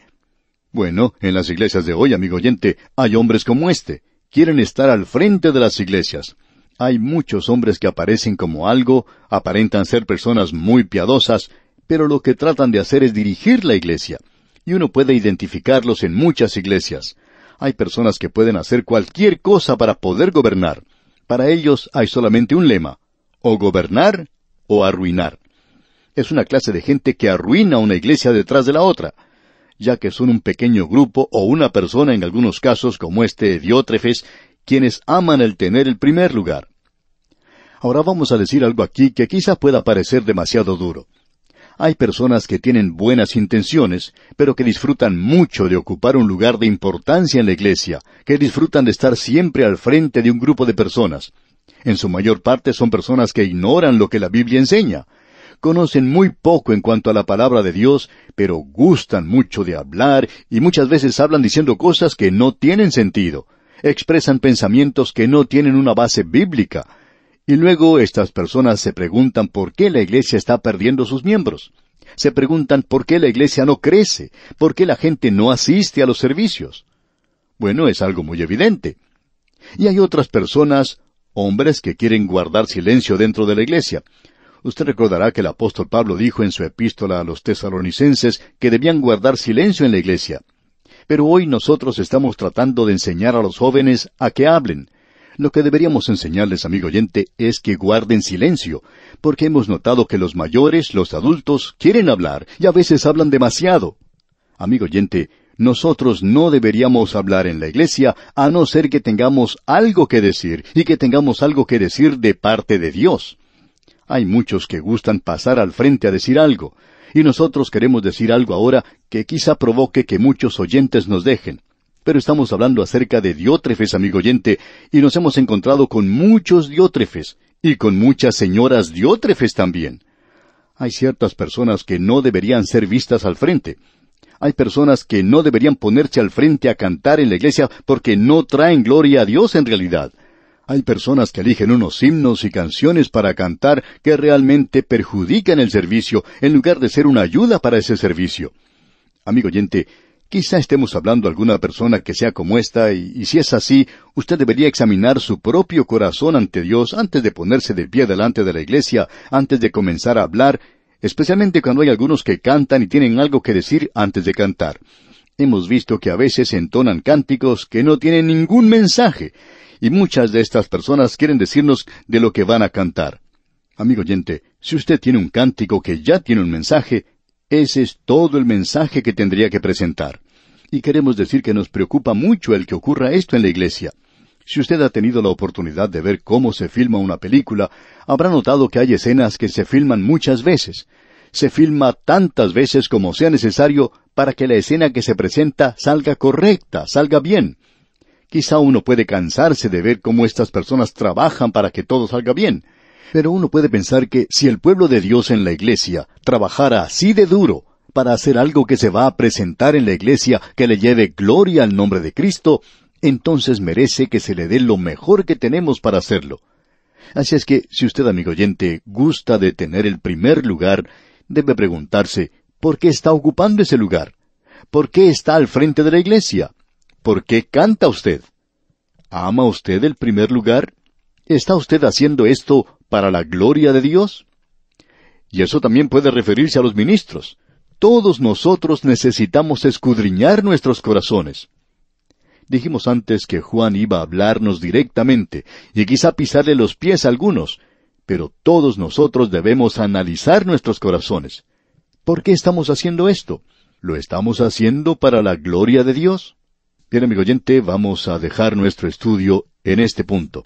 Bueno, en las iglesias de hoy, amigo oyente, hay hombres como este. Quieren estar al frente de las iglesias. Hay muchos hombres que aparecen como algo, aparentan ser personas muy piadosas, pero lo que tratan de hacer es dirigir la iglesia. Y uno puede identificarlos en muchas iglesias. Hay personas que pueden hacer cualquier cosa para poder gobernar. Para ellos hay solamente un lema, o gobernar o arruinar. Es una clase de gente que arruina una iglesia detrás de la otra ya que son un pequeño grupo o una persona en algunos casos, como este Diótrefes, quienes aman el tener el primer lugar. Ahora vamos a decir algo aquí que quizá pueda parecer demasiado duro. Hay personas que tienen buenas intenciones, pero que disfrutan mucho de ocupar un lugar de importancia en la iglesia, que disfrutan de estar siempre al frente de un grupo de personas. En su mayor parte son personas que ignoran lo que la Biblia enseña, conocen muy poco en cuanto a la palabra de Dios, pero gustan mucho de hablar y muchas veces hablan diciendo cosas que no tienen sentido, expresan pensamientos que no tienen una base bíblica. Y luego estas personas se preguntan por qué la iglesia está perdiendo sus miembros. Se preguntan por qué la iglesia no crece, por qué la gente no asiste a los servicios. Bueno, es algo muy evidente. Y hay otras personas, hombres que quieren guardar silencio dentro de la iglesia. Usted recordará que el apóstol Pablo dijo en su epístola a los tesalonicenses que debían guardar silencio en la iglesia. Pero hoy nosotros estamos tratando de enseñar a los jóvenes a que hablen. Lo que deberíamos enseñarles, amigo oyente, es que guarden silencio, porque hemos notado que los mayores, los adultos, quieren hablar y a veces hablan demasiado. Amigo oyente, nosotros no deberíamos hablar en la iglesia a no ser que tengamos algo que decir y que tengamos algo que decir de parte de Dios. Hay muchos que gustan pasar al frente a decir algo, y nosotros queremos decir algo ahora que quizá provoque que muchos oyentes nos dejen. Pero estamos hablando acerca de diótrefes, amigo oyente, y nos hemos encontrado con muchos diótrefes, y con muchas señoras diótrefes también. Hay ciertas personas que no deberían ser vistas al frente. Hay personas que no deberían ponerse al frente a cantar en la iglesia porque no traen gloria a Dios en realidad. Hay personas que eligen unos himnos y canciones para cantar que realmente perjudican el servicio en lugar de ser una ayuda para ese servicio. Amigo oyente, quizá estemos hablando a alguna persona que sea como esta y, y si es así, usted debería examinar su propio corazón ante Dios antes de ponerse de pie delante de la iglesia, antes de comenzar a hablar, especialmente cuando hay algunos que cantan y tienen algo que decir antes de cantar hemos visto que a veces entonan cánticos que no tienen ningún mensaje, y muchas de estas personas quieren decirnos de lo que van a cantar. Amigo oyente, si usted tiene un cántico que ya tiene un mensaje, ese es todo el mensaje que tendría que presentar. Y queremos decir que nos preocupa mucho el que ocurra esto en la iglesia. Si usted ha tenido la oportunidad de ver cómo se filma una película, habrá notado que hay escenas que se filman muchas veces. Se filma tantas veces como sea necesario para que la escena que se presenta salga correcta, salga bien. Quizá uno puede cansarse de ver cómo estas personas trabajan para que todo salga bien, pero uno puede pensar que si el pueblo de Dios en la iglesia trabajara así de duro para hacer algo que se va a presentar en la iglesia que le lleve gloria al nombre de Cristo, entonces merece que se le dé lo mejor que tenemos para hacerlo. Así es que, si usted, amigo oyente, gusta de tener el primer lugar, debe preguntarse, ¿por qué está ocupando ese lugar? ¿Por qué está al frente de la iglesia? ¿Por qué canta usted? ¿Ama usted el primer lugar? ¿Está usted haciendo esto para la gloria de Dios? Y eso también puede referirse a los ministros. Todos nosotros necesitamos escudriñar nuestros corazones. Dijimos antes que Juan iba a hablarnos directamente y quizá pisarle los pies a algunos, pero todos nosotros debemos analizar nuestros corazones. ¿Por qué estamos haciendo esto? ¿Lo estamos haciendo para la gloria de Dios? Bien, amigo oyente, vamos a dejar nuestro estudio en este punto.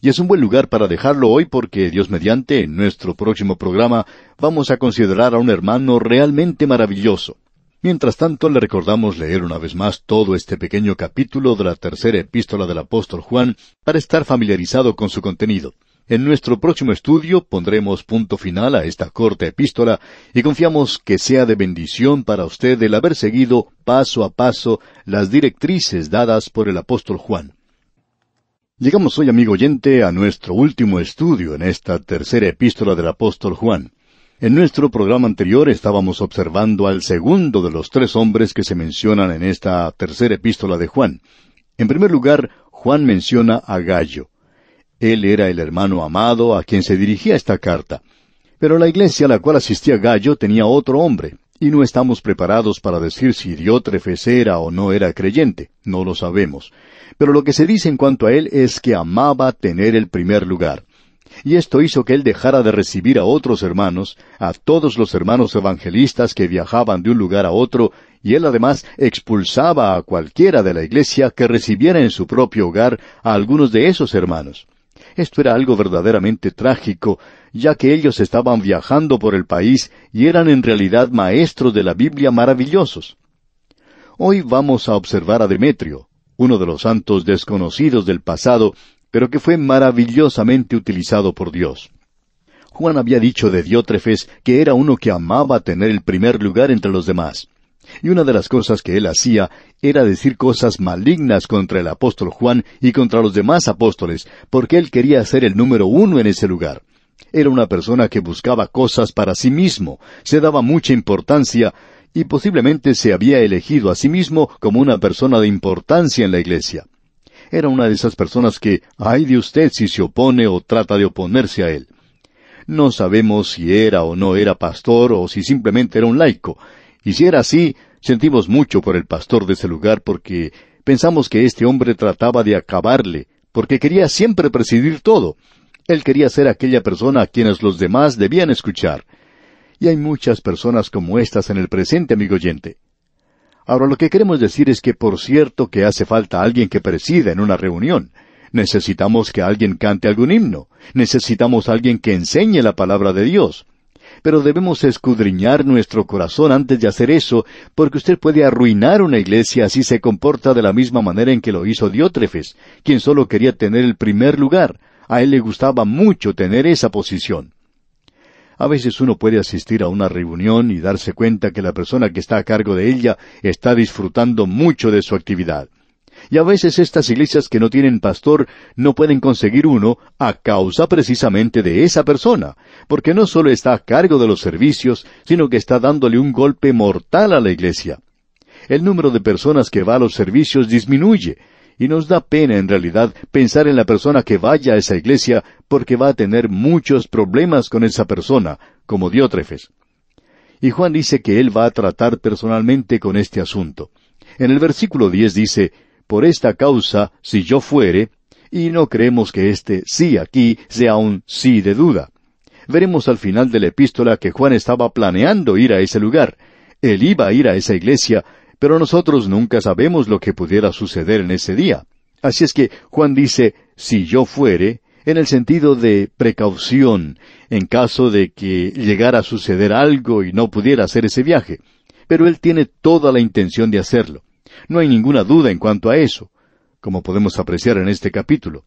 Y es un buen lugar para dejarlo hoy porque, Dios mediante, en nuestro próximo programa vamos a considerar a un hermano realmente maravilloso. Mientras tanto, le recordamos leer una vez más todo este pequeño capítulo de la tercera epístola del apóstol Juan para estar familiarizado con su contenido. En nuestro próximo estudio pondremos punto final a esta corta epístola y confiamos que sea de bendición para usted el haber seguido paso a paso las directrices dadas por el apóstol Juan. Llegamos hoy, amigo oyente, a nuestro último estudio en esta tercera epístola del apóstol Juan. En nuestro programa anterior estábamos observando al segundo de los tres hombres que se mencionan en esta tercera epístola de Juan. En primer lugar, Juan menciona a Gallo. Él era el hermano amado a quien se dirigía esta carta. Pero la iglesia a la cual asistía Gallo tenía otro hombre, y no estamos preparados para decir si Diótrefes era o no era creyente, no lo sabemos. Pero lo que se dice en cuanto a él es que amaba tener el primer lugar. Y esto hizo que él dejara de recibir a otros hermanos, a todos los hermanos evangelistas que viajaban de un lugar a otro, y él además expulsaba a cualquiera de la iglesia que recibiera en su propio hogar a algunos de esos hermanos. Esto era algo verdaderamente trágico, ya que ellos estaban viajando por el país y eran en realidad maestros de la Biblia maravillosos. Hoy vamos a observar a Demetrio, uno de los santos desconocidos del pasado, pero que fue maravillosamente utilizado por Dios. Juan había dicho de Diótrefes que era uno que amaba tener el primer lugar entre los demás. Y una de las cosas que él hacía era decir cosas malignas contra el apóstol Juan y contra los demás apóstoles, porque él quería ser el número uno en ese lugar. Era una persona que buscaba cosas para sí mismo, se daba mucha importancia y posiblemente se había elegido a sí mismo como una persona de importancia en la iglesia. Era una de esas personas que ay de usted si se opone o trata de oponerse a él. No sabemos si era o no era pastor o si simplemente era un laico, y si era así, sentimos mucho por el pastor de ese lugar porque pensamos que este hombre trataba de acabarle, porque quería siempre presidir todo. Él quería ser aquella persona a quienes los demás debían escuchar. Y hay muchas personas como estas en el presente, amigo oyente. Ahora lo que queremos decir es que por cierto que hace falta alguien que presida en una reunión. Necesitamos que alguien cante algún himno. Necesitamos alguien que enseñe la palabra de Dios. Pero debemos escudriñar nuestro corazón antes de hacer eso, porque usted puede arruinar una iglesia si se comporta de la misma manera en que lo hizo Diótrefes, quien solo quería tener el primer lugar. A él le gustaba mucho tener esa posición. A veces uno puede asistir a una reunión y darse cuenta que la persona que está a cargo de ella está disfrutando mucho de su actividad. Y a veces estas iglesias que no tienen pastor no pueden conseguir uno a causa precisamente de esa persona, porque no solo está a cargo de los servicios, sino que está dándole un golpe mortal a la iglesia. El número de personas que va a los servicios disminuye, y nos da pena en realidad pensar en la persona que vaya a esa iglesia porque va a tener muchos problemas con esa persona, como Diótrefes. Y Juan dice que él va a tratar personalmente con este asunto. En el versículo 10 dice, por esta causa, si yo fuere, y no creemos que este sí aquí sea un sí de duda. Veremos al final de la epístola que Juan estaba planeando ir a ese lugar. Él iba a ir a esa iglesia, pero nosotros nunca sabemos lo que pudiera suceder en ese día. Así es que Juan dice, si yo fuere, en el sentido de precaución, en caso de que llegara a suceder algo y no pudiera hacer ese viaje. Pero él tiene toda la intención de hacerlo. No hay ninguna duda en cuanto a eso, como podemos apreciar en este capítulo.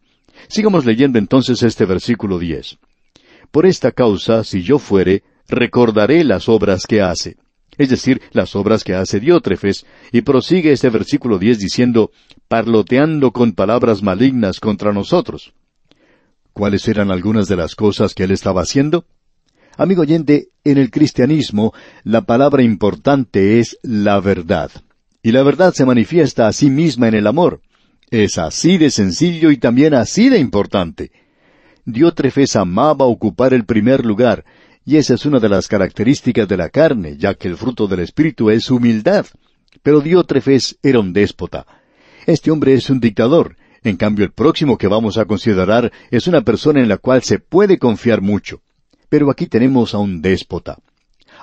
Sigamos leyendo entonces este versículo diez. Por esta causa, si yo fuere, recordaré las obras que hace, es decir, las obras que hace Diótrefes, y prosigue este versículo diez diciendo, parloteando con palabras malignas contra nosotros. ¿Cuáles eran algunas de las cosas que él estaba haciendo? Amigo oyente, en el cristianismo la palabra importante es la verdad. Y la verdad se manifiesta a sí misma en el amor. Es así de sencillo y también así de importante. Diótrefes amaba ocupar el primer lugar, y esa es una de las características de la carne, ya que el fruto del Espíritu es humildad. Pero Diótrefes era un déspota. Este hombre es un dictador. En cambio, el próximo que vamos a considerar es una persona en la cual se puede confiar mucho. Pero aquí tenemos a un déspota.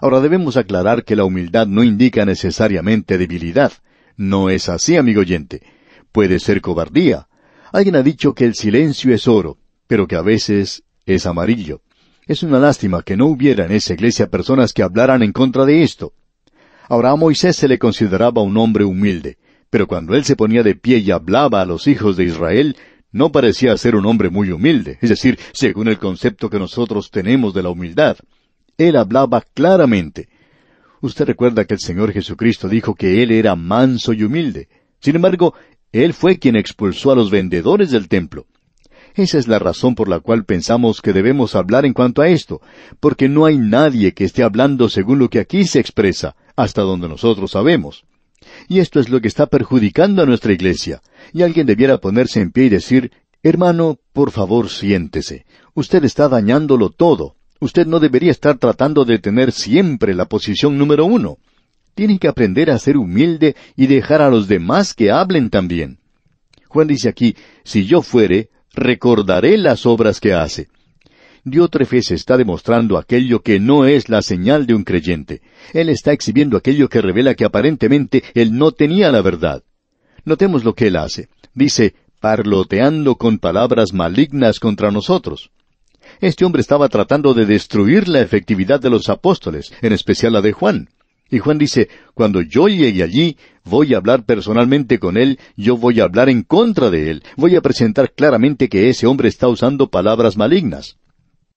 Ahora debemos aclarar que la humildad no indica necesariamente debilidad. No es así, amigo oyente. Puede ser cobardía. Alguien ha dicho que el silencio es oro, pero que a veces es amarillo. Es una lástima que no hubiera en esa iglesia personas que hablaran en contra de esto. Ahora a Moisés se le consideraba un hombre humilde, pero cuando él se ponía de pie y hablaba a los hijos de Israel, no parecía ser un hombre muy humilde, es decir, según el concepto que nosotros tenemos de la humildad. Él hablaba claramente. Usted recuerda que el Señor Jesucristo dijo que Él era manso y humilde. Sin embargo, Él fue quien expulsó a los vendedores del templo. Esa es la razón por la cual pensamos que debemos hablar en cuanto a esto, porque no hay nadie que esté hablando según lo que aquí se expresa, hasta donde nosotros sabemos. Y esto es lo que está perjudicando a nuestra iglesia. Y alguien debiera ponerse en pie y decir, hermano, por favor siéntese. Usted está dañándolo todo. Usted no debería estar tratando de tener siempre la posición número uno. Tiene que aprender a ser humilde y dejar a los demás que hablen también. Juan dice aquí, si yo fuere, recordaré las obras que hace. se está demostrando aquello que no es la señal de un creyente. Él está exhibiendo aquello que revela que aparentemente él no tenía la verdad. Notemos lo que él hace. Dice, parloteando con palabras malignas contra nosotros. Este hombre estaba tratando de destruir la efectividad de los apóstoles, en especial la de Juan. Y Juan dice, cuando yo llegue allí, voy a hablar personalmente con él, yo voy a hablar en contra de él, voy a presentar claramente que ese hombre está usando palabras malignas.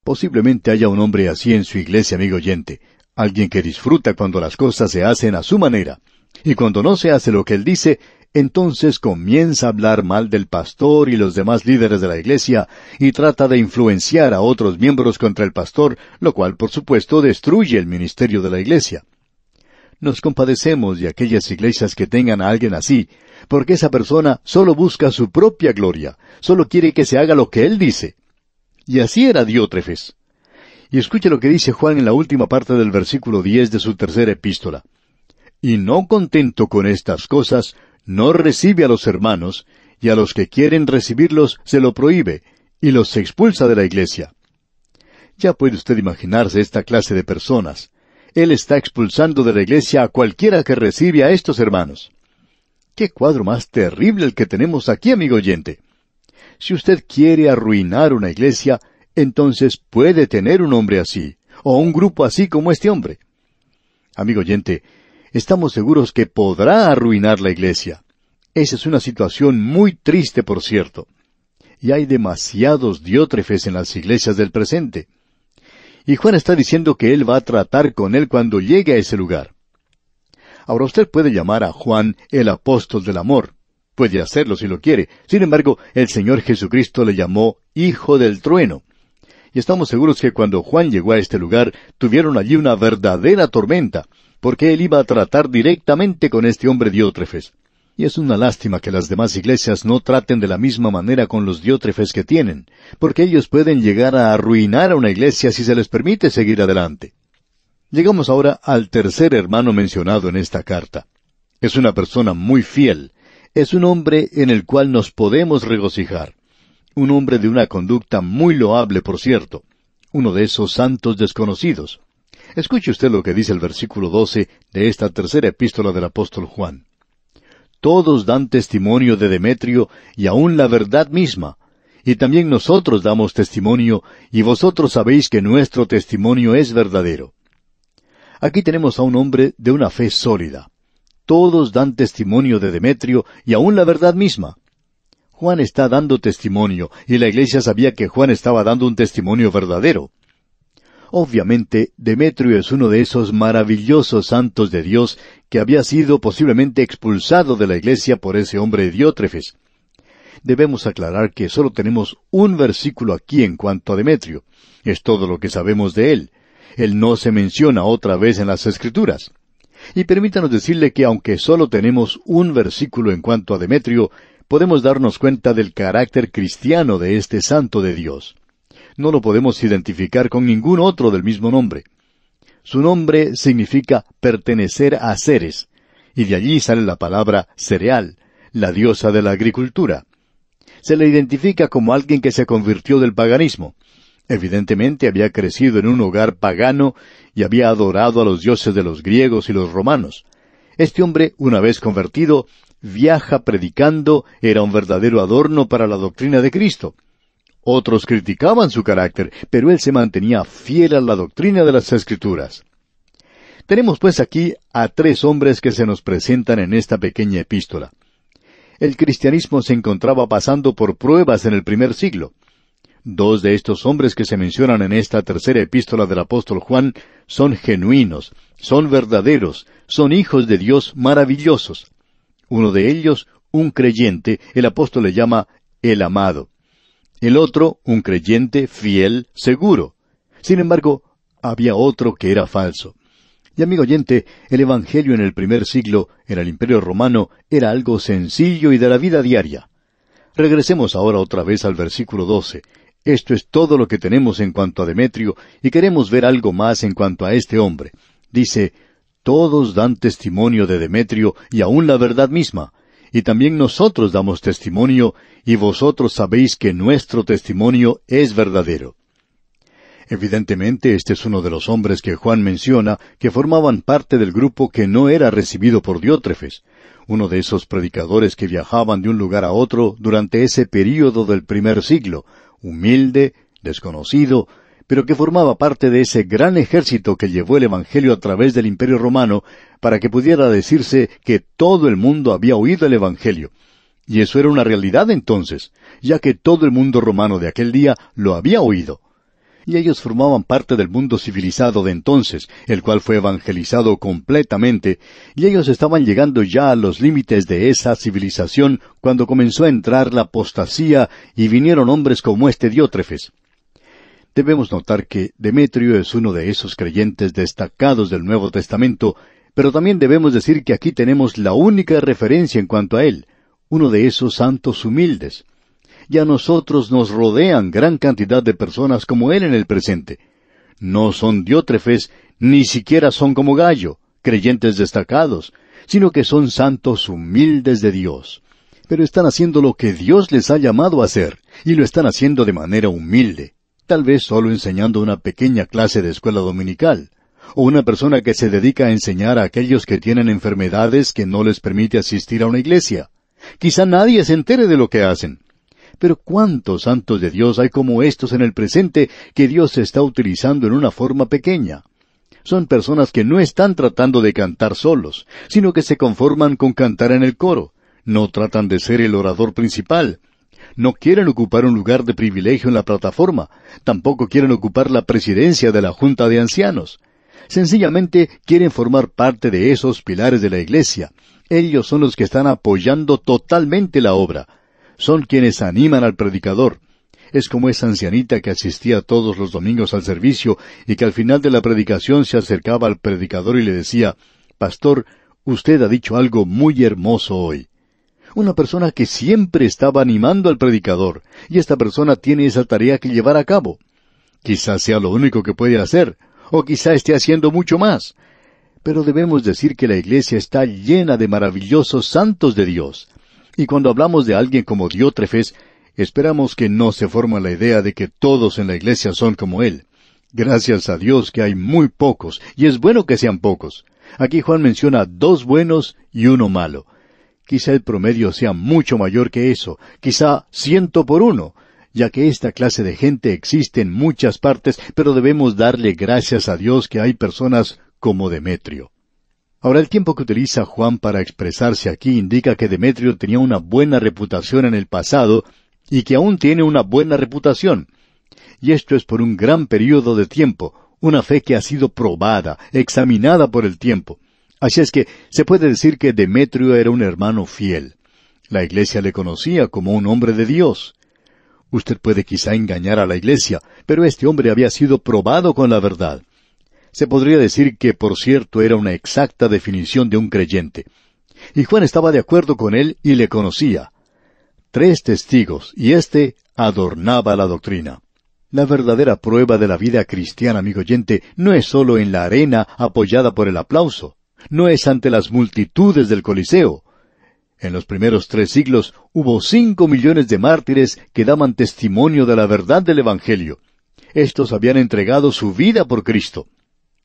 Posiblemente haya un hombre así en su iglesia, amigo oyente, alguien que disfruta cuando las cosas se hacen a su manera. Y cuando no se hace lo que él dice, entonces comienza a hablar mal del pastor y los demás líderes de la iglesia y trata de influenciar a otros miembros contra el pastor, lo cual por supuesto destruye el ministerio de la iglesia. Nos compadecemos de aquellas iglesias que tengan a alguien así, porque esa persona solo busca su propia gloria, solo quiere que se haga lo que él dice. Y así era Diótrefes. Y escuche lo que dice Juan en la última parte del versículo diez de su tercera epístola. Y no contento con estas cosas, no recibe a los hermanos, y a los que quieren recibirlos se lo prohíbe, y los expulsa de la iglesia. Ya puede usted imaginarse esta clase de personas. Él está expulsando de la iglesia a cualquiera que recibe a estos hermanos. Qué cuadro más terrible el que tenemos aquí, amigo oyente. Si usted quiere arruinar una iglesia, entonces puede tener un hombre así, o un grupo así como este hombre. Amigo oyente, estamos seguros que podrá arruinar la iglesia. Esa es una situación muy triste, por cierto. Y hay demasiados diótrefes en las iglesias del presente. Y Juan está diciendo que él va a tratar con él cuando llegue a ese lugar. Ahora usted puede llamar a Juan el apóstol del amor. Puede hacerlo si lo quiere. Sin embargo, el Señor Jesucristo le llamó Hijo del Trueno. Y estamos seguros que cuando Juan llegó a este lugar, tuvieron allí una verdadera tormenta, porque él iba a tratar directamente con este hombre diótrefes. Y es una lástima que las demás iglesias no traten de la misma manera con los diótrefes que tienen, porque ellos pueden llegar a arruinar a una iglesia si se les permite seguir adelante. Llegamos ahora al tercer hermano mencionado en esta carta. Es una persona muy fiel, es un hombre en el cual nos podemos regocijar, un hombre de una conducta muy loable, por cierto, uno de esos santos desconocidos. Escuche usted lo que dice el versículo 12 de esta tercera epístola del apóstol Juan. Todos dan testimonio de Demetrio y aun la verdad misma, y también nosotros damos testimonio, y vosotros sabéis que nuestro testimonio es verdadero. Aquí tenemos a un hombre de una fe sólida. Todos dan testimonio de Demetrio y aun la verdad misma. Juan está dando testimonio, y la iglesia sabía que Juan estaba dando un testimonio verdadero. Obviamente, Demetrio es uno de esos maravillosos santos de Dios que había sido posiblemente expulsado de la iglesia por ese hombre Diótrefes. Debemos aclarar que solo tenemos un versículo aquí en cuanto a Demetrio. Es todo lo que sabemos de él. Él no se menciona otra vez en las Escrituras. Y permítanos decirle que aunque solo tenemos un versículo en cuanto a Demetrio, podemos darnos cuenta del carácter cristiano de este santo de Dios no lo podemos identificar con ningún otro del mismo nombre. Su nombre significa pertenecer a seres», y de allí sale la palabra cereal, la diosa de la agricultura. Se le identifica como alguien que se convirtió del paganismo. Evidentemente había crecido en un hogar pagano y había adorado a los dioses de los griegos y los romanos. Este hombre, una vez convertido, viaja predicando, era un verdadero adorno para la doctrina de Cristo. Otros criticaban su carácter, pero él se mantenía fiel a la doctrina de las Escrituras. Tenemos pues aquí a tres hombres que se nos presentan en esta pequeña epístola. El cristianismo se encontraba pasando por pruebas en el primer siglo. Dos de estos hombres que se mencionan en esta tercera epístola del apóstol Juan son genuinos, son verdaderos, son hijos de Dios maravillosos. Uno de ellos, un creyente, el apóstol le llama el amado el otro un creyente fiel, seguro. Sin embargo, había otro que era falso. Y amigo oyente, el Evangelio en el primer siglo, en el Imperio Romano, era algo sencillo y de la vida diaria. Regresemos ahora otra vez al versículo 12. Esto es todo lo que tenemos en cuanto a Demetrio, y queremos ver algo más en cuanto a este hombre. Dice, todos dan testimonio de Demetrio y aún la verdad misma y también nosotros damos testimonio, y vosotros sabéis que nuestro testimonio es verdadero. Evidentemente, este es uno de los hombres que Juan menciona que formaban parte del grupo que no era recibido por Diótrefes, uno de esos predicadores que viajaban de un lugar a otro durante ese período del primer siglo, humilde, desconocido, pero que formaba parte de ese gran ejército que llevó el Evangelio a través del Imperio Romano para que pudiera decirse que todo el mundo había oído el Evangelio. Y eso era una realidad entonces, ya que todo el mundo romano de aquel día lo había oído. Y ellos formaban parte del mundo civilizado de entonces, el cual fue evangelizado completamente, y ellos estaban llegando ya a los límites de esa civilización cuando comenzó a entrar la apostasía y vinieron hombres como este Diótrefes. Debemos notar que Demetrio es uno de esos creyentes destacados del Nuevo Testamento, pero también debemos decir que aquí tenemos la única referencia en cuanto a él, uno de esos santos humildes. Y a nosotros nos rodean gran cantidad de personas como él en el presente. No son diótrefes, ni siquiera son como Gallo, creyentes destacados, sino que son santos humildes de Dios. Pero están haciendo lo que Dios les ha llamado a hacer, y lo están haciendo de manera humilde tal vez solo enseñando una pequeña clase de escuela dominical, o una persona que se dedica a enseñar a aquellos que tienen enfermedades que no les permite asistir a una iglesia. Quizá nadie se entere de lo que hacen. Pero cuántos santos de Dios hay como estos en el presente que Dios está utilizando en una forma pequeña. Son personas que no están tratando de cantar solos, sino que se conforman con cantar en el coro. No tratan de ser el orador principal, no quieren ocupar un lugar de privilegio en la plataforma, tampoco quieren ocupar la presidencia de la Junta de Ancianos. Sencillamente quieren formar parte de esos pilares de la Iglesia. Ellos son los que están apoyando totalmente la obra. Son quienes animan al predicador. Es como esa ancianita que asistía todos los domingos al servicio y que al final de la predicación se acercaba al predicador y le decía Pastor, usted ha dicho algo muy hermoso hoy una persona que siempre estaba animando al predicador, y esta persona tiene esa tarea que llevar a cabo. Quizás sea lo único que puede hacer, o quizá esté haciendo mucho más. Pero debemos decir que la iglesia está llena de maravillosos santos de Dios. Y cuando hablamos de alguien como Diótrefes, esperamos que no se forme la idea de que todos en la iglesia son como él. Gracias a Dios que hay muy pocos, y es bueno que sean pocos. Aquí Juan menciona dos buenos y uno malo. Quizá el promedio sea mucho mayor que eso, quizá ciento por uno, ya que esta clase de gente existe en muchas partes, pero debemos darle gracias a Dios que hay personas como Demetrio. Ahora el tiempo que utiliza Juan para expresarse aquí indica que Demetrio tenía una buena reputación en el pasado y que aún tiene una buena reputación. Y esto es por un gran periodo de tiempo, una fe que ha sido probada, examinada por el tiempo. Así es que se puede decir que Demetrio era un hermano fiel. La iglesia le conocía como un hombre de Dios. Usted puede quizá engañar a la iglesia, pero este hombre había sido probado con la verdad. Se podría decir que, por cierto, era una exacta definición de un creyente. Y Juan estaba de acuerdo con él y le conocía. Tres testigos, y éste adornaba la doctrina. La verdadera prueba de la vida cristiana, amigo oyente, no es solo en la arena apoyada por el aplauso no es ante las multitudes del Coliseo. En los primeros tres siglos hubo cinco millones de mártires que daban testimonio de la verdad del Evangelio. Estos habían entregado su vida por Cristo.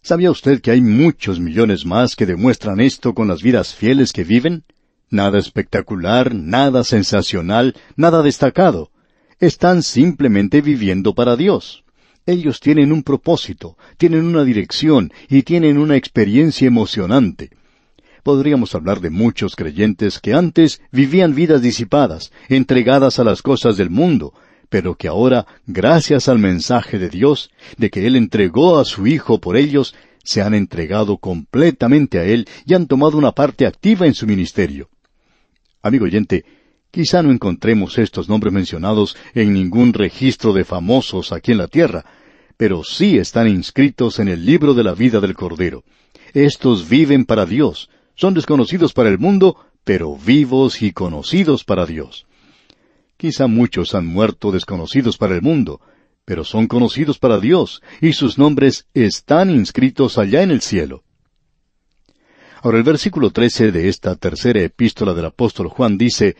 ¿Sabía usted que hay muchos millones más que demuestran esto con las vidas fieles que viven? Nada espectacular, nada sensacional, nada destacado. Están simplemente viviendo para Dios. Ellos tienen un propósito, tienen una dirección y tienen una experiencia emocionante. Podríamos hablar de muchos creyentes que antes vivían vidas disipadas, entregadas a las cosas del mundo, pero que ahora, gracias al mensaje de Dios, de que Él entregó a su Hijo por ellos, se han entregado completamente a Él y han tomado una parte activa en su ministerio. Amigo oyente, Quizá no encontremos estos nombres mencionados en ningún registro de famosos aquí en la tierra, pero sí están inscritos en el libro de la vida del Cordero. Estos viven para Dios, son desconocidos para el mundo, pero vivos y conocidos para Dios. Quizá muchos han muerto desconocidos para el mundo, pero son conocidos para Dios, y sus nombres están inscritos allá en el cielo. Ahora el versículo trece de esta tercera epístola del apóstol Juan dice,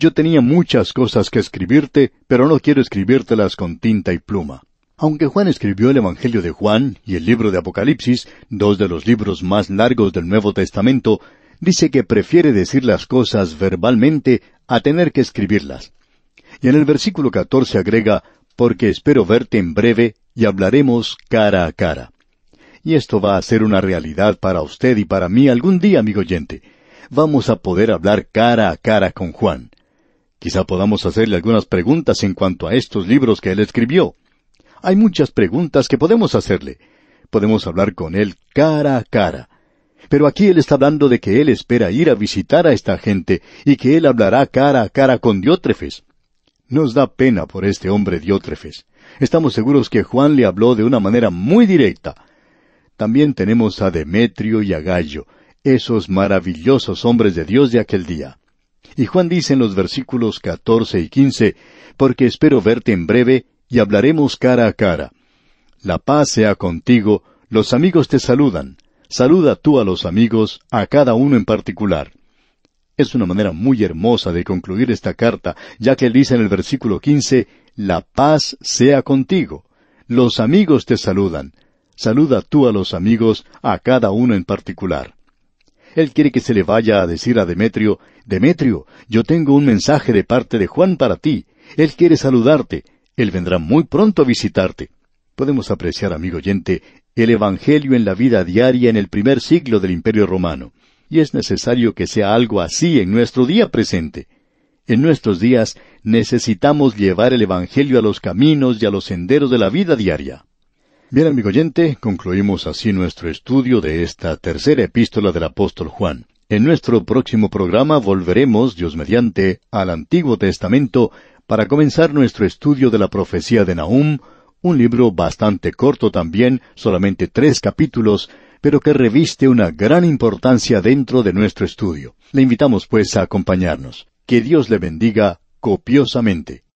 yo tenía muchas cosas que escribirte, pero no quiero escribírtelas con tinta y pluma. Aunque Juan escribió el Evangelio de Juan y el libro de Apocalipsis, dos de los libros más largos del Nuevo Testamento, dice que prefiere decir las cosas verbalmente a tener que escribirlas. Y en el versículo 14 agrega, porque espero verte en breve y hablaremos cara a cara. Y esto va a ser una realidad para usted y para mí algún día, amigo oyente. Vamos a poder hablar cara a cara con Juan. Quizá podamos hacerle algunas preguntas en cuanto a estos libros que él escribió. Hay muchas preguntas que podemos hacerle. Podemos hablar con él cara a cara. Pero aquí él está hablando de que él espera ir a visitar a esta gente y que él hablará cara a cara con Diótrefes. Nos da pena por este hombre Diótrefes. Estamos seguros que Juan le habló de una manera muy directa. También tenemos a Demetrio y a Gallo, esos maravillosos hombres de Dios de aquel día. Y Juan dice en los versículos 14 y 15, Porque espero verte en breve, y hablaremos cara a cara. La paz sea contigo, los amigos te saludan. Saluda tú a los amigos, a cada uno en particular. Es una manera muy hermosa de concluir esta carta, ya que él dice en el versículo 15, La paz sea contigo. Los amigos te saludan. Saluda tú a los amigos, a cada uno en particular. Él quiere que se le vaya a decir a Demetrio, Demetrio, yo tengo un mensaje de parte de Juan para ti. Él quiere saludarte. Él vendrá muy pronto a visitarte. Podemos apreciar, amigo oyente, el Evangelio en la vida diaria en el primer siglo del Imperio Romano. Y es necesario que sea algo así en nuestro día presente. En nuestros días necesitamos llevar el Evangelio a los caminos y a los senderos de la vida diaria. Bien, amigo oyente, concluimos así nuestro estudio de esta tercera epístola del apóstol Juan. En nuestro próximo programa volveremos, Dios mediante, al Antiguo Testamento para comenzar nuestro estudio de la profecía de Nahum, un libro bastante corto también, solamente tres capítulos, pero que reviste una gran importancia dentro de nuestro estudio. Le invitamos pues a acompañarnos. Que Dios le bendiga copiosamente.